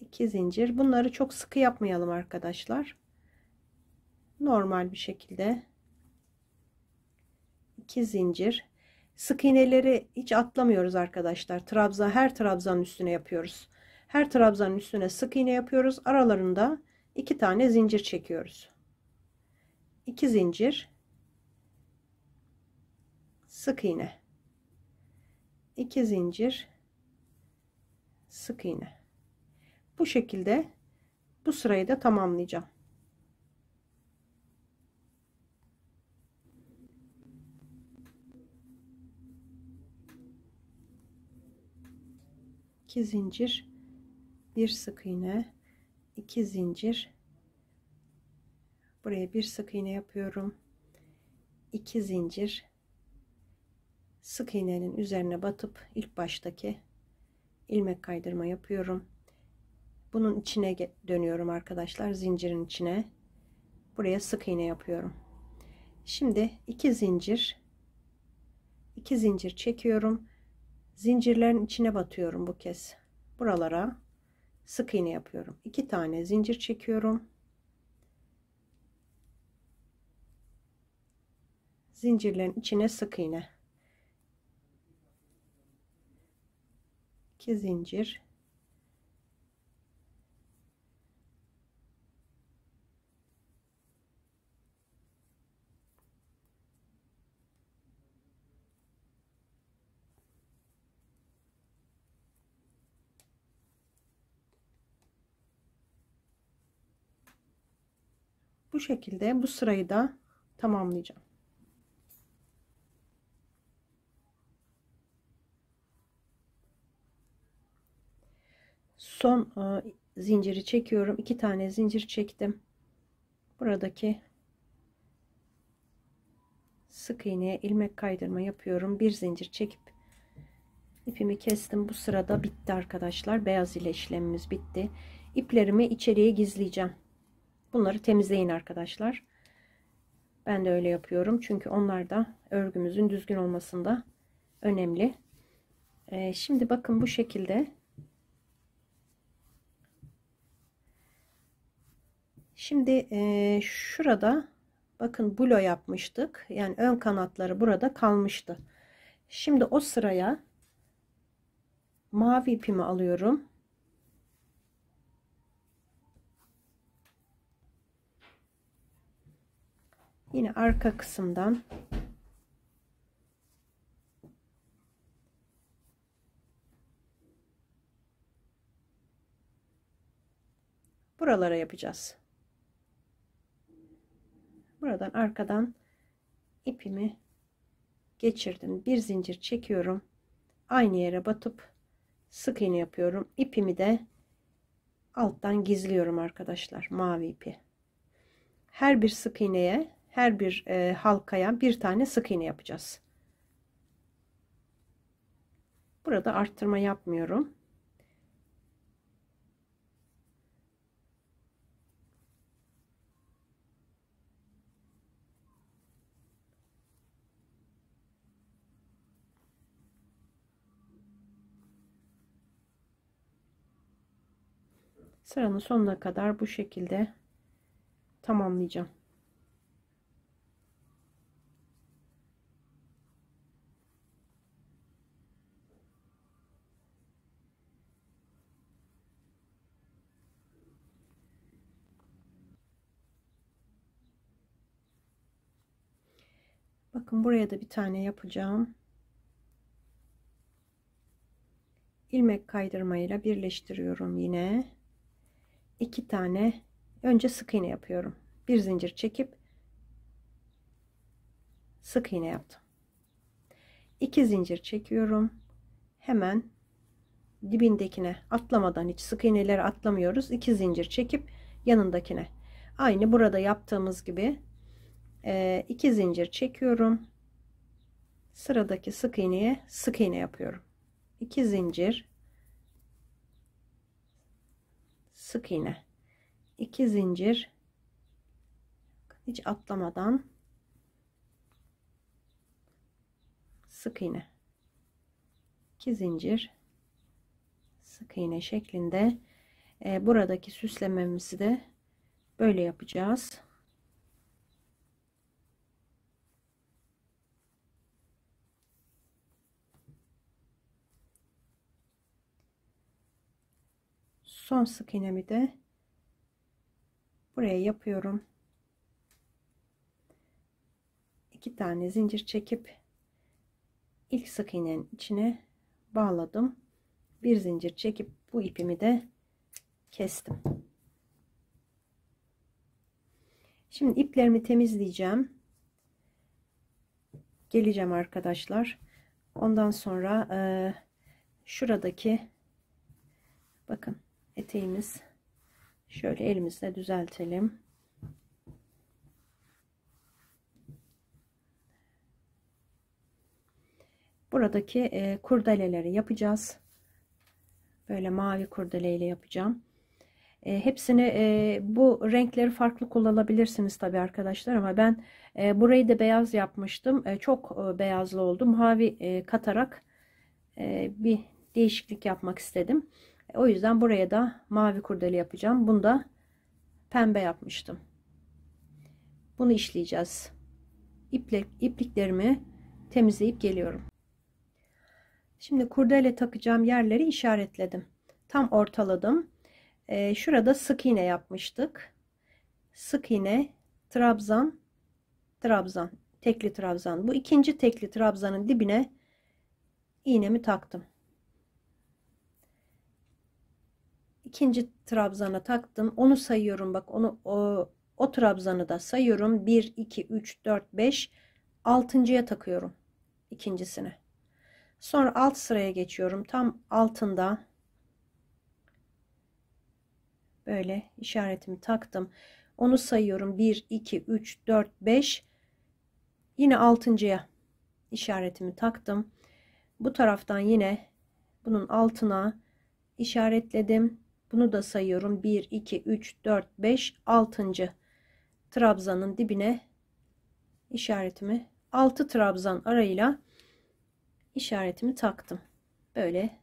Speaker 1: iki zincir bunları çok sıkı yapmayalım arkadaşlar normal bir şekilde iki zincir sık iğneleri hiç atlamıyoruz arkadaşlar trabza her trabzanın üstüne yapıyoruz her trabzanın üstüne sık iğne yapıyoruz aralarında iki tane zincir çekiyoruz iki zincir sık iğne 2 zincir sık iğne bu şekilde bu sırayı da tamamlayacağım iki zincir bir sık iğne iki zincir buraya bir sık iğne yapıyorum iki zincir sık iğnenin üzerine batıp ilk baştaki ilmek kaydırma yapıyorum. Bunun içine dönüyorum arkadaşlar. Zincirin içine. Buraya sık iğne yapıyorum. Şimdi iki zincir iki zincir çekiyorum. Zincirlerin içine batıyorum bu kez. Buralara sık iğne yapıyorum. İki tane zincir çekiyorum. Zincirlerin içine sık iğne. 2 zincir bu şekilde bu sırayı da tamamlayacağım. son e, zinciri çekiyorum. iki tane zincir çektim. Buradaki sık iğneye ilmek kaydırma yapıyorum. Bir zincir çekip ipimi kestim. Bu sırada bitti arkadaşlar. Beyaz ile işlemimiz bitti. İplerimi içeriye gizleyeceğim. Bunları temizleyin arkadaşlar. Ben de öyle yapıyorum. Çünkü onlar da örgümüzün düzgün olmasında önemli. Ee, şimdi bakın bu şekilde Şimdi e, şurada bakın bulo yapmıştık. Yani ön kanatları burada kalmıştı. Şimdi o sıraya mavi ipimi alıyorum. Yine arka kısımdan buralara yapacağız buradan arkadan ipimi geçirdim bir zincir çekiyorum aynı yere batıp sık iğne yapıyorum ipimi de alttan gizliyorum arkadaşlar mavi ipi her bir sık iğneye her bir e, halkaya bir tane sık iğne yapacağız burada arttırma yapmıyorum sıranın sonuna kadar bu şekilde tamamlayacağım. Bakın buraya da bir tane yapacağım. ilmek kaydırmayla birleştiriyorum yine iki tane önce sık iğne yapıyorum. Bir zincir çekip sık iğne yaptım. İki zincir çekiyorum. Hemen dibindekine atlamadan hiç sık iğneleri atlamıyoruz. İki zincir çekip yanındakine. Aynı burada yaptığımız gibi e, iki zincir çekiyorum. Sıradaki sık iğneye sık iğne yapıyorum. 2 zincir sık iğne iki zincir hiç atlamadan sık iğne iki zincir sık iğne şeklinde e, buradaki süslememizi de böyle yapacağız son sık iğnemi de buraya yapıyorum. İki tane zincir çekip ilk sık iğnenin içine bağladım. Bir zincir çekip bu ipimi de kestim. Şimdi iplerimi temizleyeceğim. Geleceğim arkadaşlar. Ondan sonra e, şuradaki bakın eteğimiz şöyle elimizle düzeltelim. Buradaki e, kurdeleleri yapacağız. Böyle mavi kurdeleyle yapacağım. E, hepsini e, bu renkleri farklı kullanabilirsiniz tabi arkadaşlar ama ben e, burayı da beyaz yapmıştım. E, çok e, beyazlı oldu. Mavi e, katarak e, bir değişiklik yapmak istedim. O yüzden buraya da mavi kurdele yapacağım. Bunu da pembe yapmıştım. Bunu işleyeceğiz. İple, ipliklerimi temizleyip geliyorum. Şimdi kurdele takacağım yerleri işaretledim. Tam ortaladım. Ee, şurada sık iğne yapmıştık. Sık iğne, trabzan, trabzan, tekli trabzan. Bu ikinci tekli trabzanın dibine iğnemi taktım. ikinci trabzana taktım. Onu sayıyorum bak onu o, o trabzanı da sayıyorum. 1, 2, 3, 4, 5, altıncıya takıyorum ikincisine. Sonra alt sıraya geçiyorum. Tam altında böyle işaretimi taktım. Onu sayıyorum. 1, 2, 3, 4, 5. Yine altıncıya işaretimi taktım. Bu taraftan yine bunun altına işaretledim. Bunu da sayıyorum. 1, 2, 3, 4, 5, 6. trabzanın dibine işaretimi 6 trabzan arayla işaretimi taktım. Böyle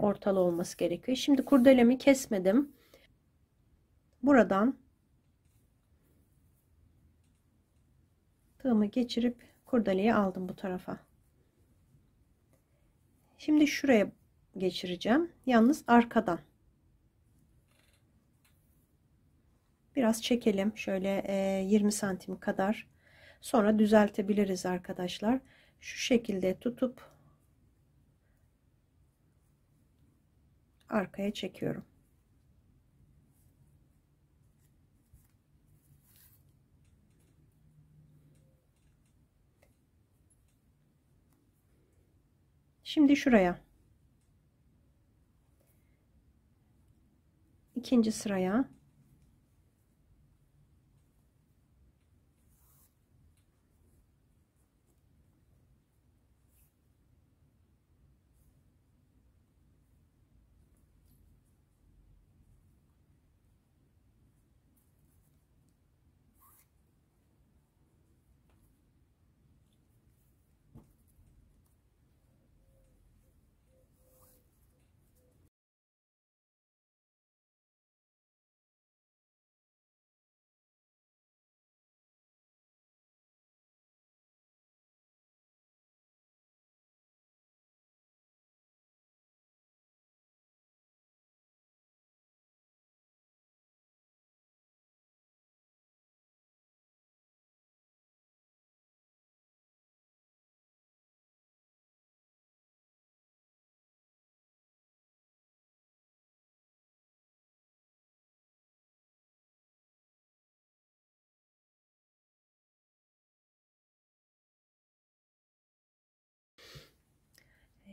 Speaker 1: ortalı olması gerekiyor. Şimdi kurdelemi kesmedim. Buradan tığımı geçirip kurdeleyi aldım bu tarafa. Şimdi şuraya geçireceğim. Yalnız arkadan. Biraz çekelim şöyle 20 santim kadar. Sonra düzeltebiliriz arkadaşlar. Şu şekilde tutup arkaya çekiyorum. Şimdi şuraya. ikinci sıraya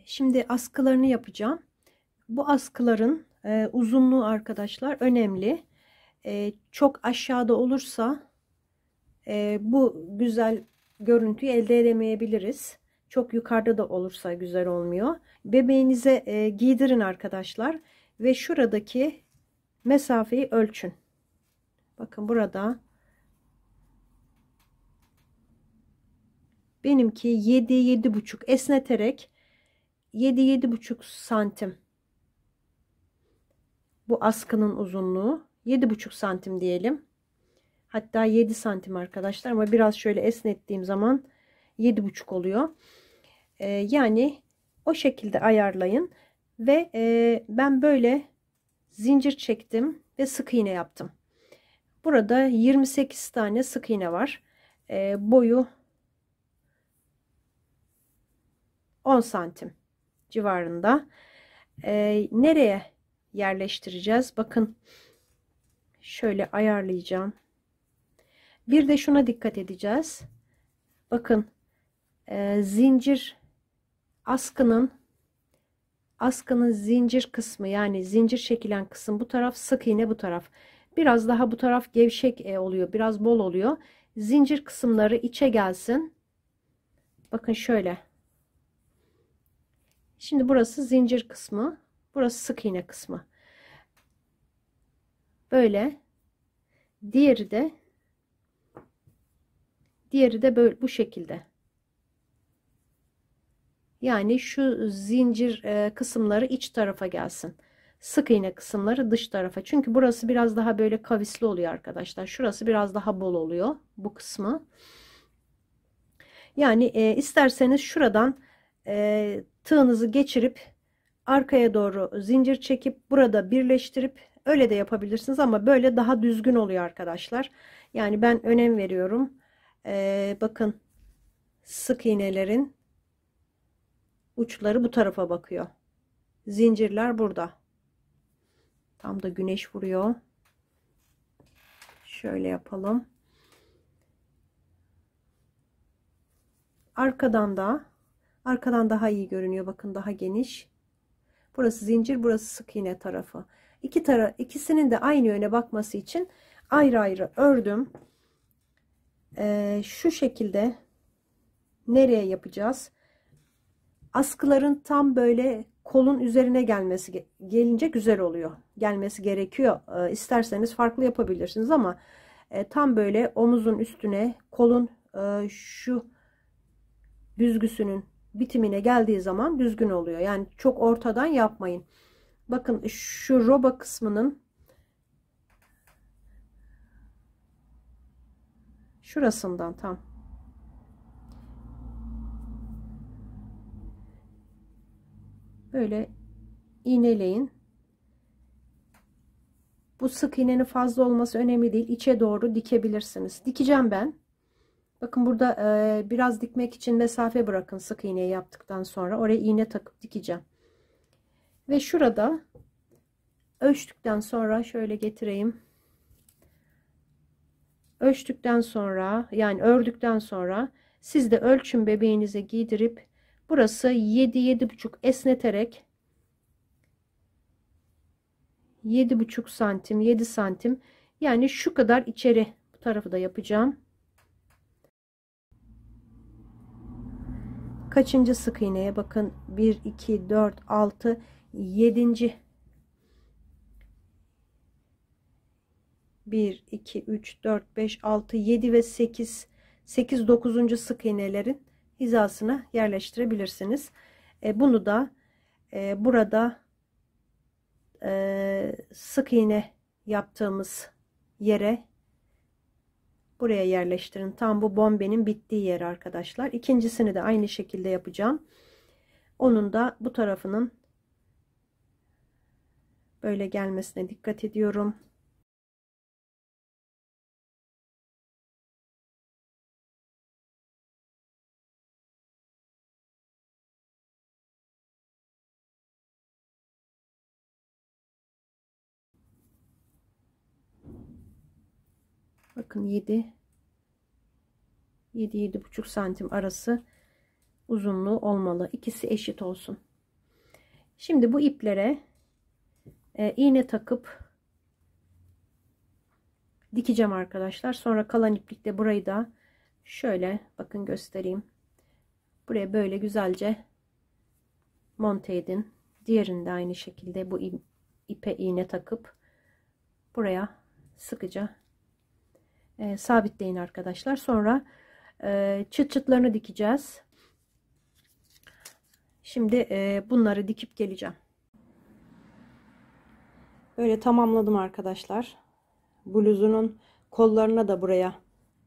Speaker 1: Şimdi askılarını yapacağım. Bu askıların e, uzunluğu arkadaşlar önemli. E, çok aşağıda olursa e, bu güzel görüntüyü elde edemeyebiliriz. Çok yukarıda da olursa güzel olmuyor. Bebeğinize e, giydirin arkadaşlar. Ve şuradaki mesafeyi ölçün. Bakın burada benimki 7 7,5 esneterek 7-7,5 santim. Bu askının uzunluğu 7,5 santim diyelim. Hatta 7 santim arkadaşlar ama biraz şöyle esnettiğim zaman 7,5 oluyor. Ee, yani o şekilde ayarlayın. Ve e, ben böyle zincir çektim ve sık iğne yaptım. Burada 28 tane sık iğne var. E, boyu 10 santim civarında. E, nereye yerleştireceğiz? Bakın şöyle ayarlayacağım. Bir de şuna dikkat edeceğiz. Bakın e, zincir askının askının zincir kısmı yani zincir çekilen kısım bu taraf sık iğne bu taraf. Biraz daha bu taraf gevşek e, oluyor. Biraz bol oluyor. Zincir kısımları içe gelsin. Bakın şöyle. Şimdi burası zincir kısmı. Burası sık iğne kısmı. Böyle. Diğeri de diğeri de böyle bu şekilde. Yani şu zincir e, kısımları iç tarafa gelsin. Sık iğne kısımları dış tarafa. Çünkü burası biraz daha böyle kavisli oluyor arkadaşlar. Şurası biraz daha bol oluyor bu kısmı. Yani e, isterseniz şuradan e, tığınızı geçirip arkaya doğru zincir çekip burada birleştirip öyle de yapabilirsiniz ama böyle daha düzgün oluyor arkadaşlar. Yani ben önem veriyorum. Ee, bakın sık iğnelerin uçları bu tarafa bakıyor. Zincirler burada. Tam da güneş vuruyor. Şöyle yapalım. Arkadan da Arkadan daha iyi görünüyor. Bakın daha geniş. Burası zincir, burası sık iğne tarafı. İki tara ikisinin de aynı yöne bakması için ayrı ayrı ördüm. Ee, şu şekilde nereye yapacağız? Askıların tam böyle kolun üzerine gelmesi gelince güzel oluyor. Gelmesi gerekiyor. Ee, isterseniz farklı yapabilirsiniz ama e, tam böyle omuzun üstüne kolun e, şu düzgüsünün bitimine geldiği zaman düzgün oluyor. Yani çok ortadan yapmayın. Bakın şu roba kısmının şurasından tam böyle iğneleyin. Bu sık iğnenin fazla olması önemli değil. İçe doğru dikebilirsiniz. Dikeceğim ben. Bakın burada e, biraz dikmek için mesafe bırakın sık iğneyi yaptıktan sonra. Oraya iğne takıp dikeceğim. Ve şurada ölçtükten sonra şöyle getireyim. Ölçtükten sonra yani ördükten sonra siz de ölçün bebeğinize giydirip burası 7-7,5 esneterek 7,5 santim 7 santim yani şu kadar içeri bu tarafı da yapacağım. Kaçıncı sık iğneye bakın. 1, 2, 4, 6, 7. 1, 2, 3, 4, 5, 6, 7 ve 8. 8, 9. sık iğnelerin hizasına yerleştirebilirsiniz. E, bunu da e, burada e, sık iğne yaptığımız yere buraya yerleştirin. Tam bu bombenin bittiği yer arkadaşlar. İkincisini de aynı şekilde yapacağım. Onun da bu tarafının böyle gelmesine dikkat ediyorum. bakın 7 7 buçuk santim arası uzunluğu olmalı. İkisi eşit olsun. Şimdi bu iplere e, iğne takıp dikeceğim arkadaşlar. Sonra kalan iplikte burayı da şöyle bakın göstereyim. Buraya böyle güzelce monte edin. Diğerinde aynı şekilde bu ipe iğne takıp buraya sıkıca e, sabitleyin arkadaşlar. Sonra e, çıt çıtlarını dikeceğiz. Şimdi e, bunları dikip geleceğim. Böyle tamamladım arkadaşlar. Bluzunun kollarına da buraya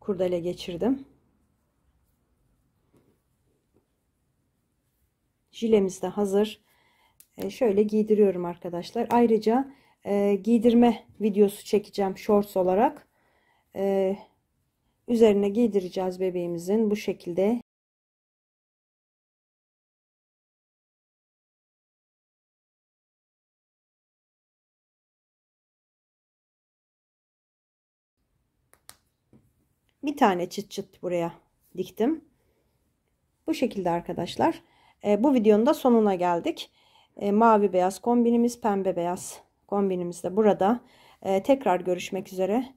Speaker 1: kurdele geçirdim. Jilemiz de hazır. E, şöyle giydiriyorum arkadaşlar. Ayrıca e, giydirme videosu çekeceğim shorts olarak e, üzerine giydireceğiz bebeğimizin bu şekilde. Bir tane çıt çıt buraya diktim. Bu şekilde arkadaşlar. E, bu videonun da sonuna geldik. E, mavi beyaz kombinimiz, pembe beyaz kombinimiz de burada. E, tekrar görüşmek üzere.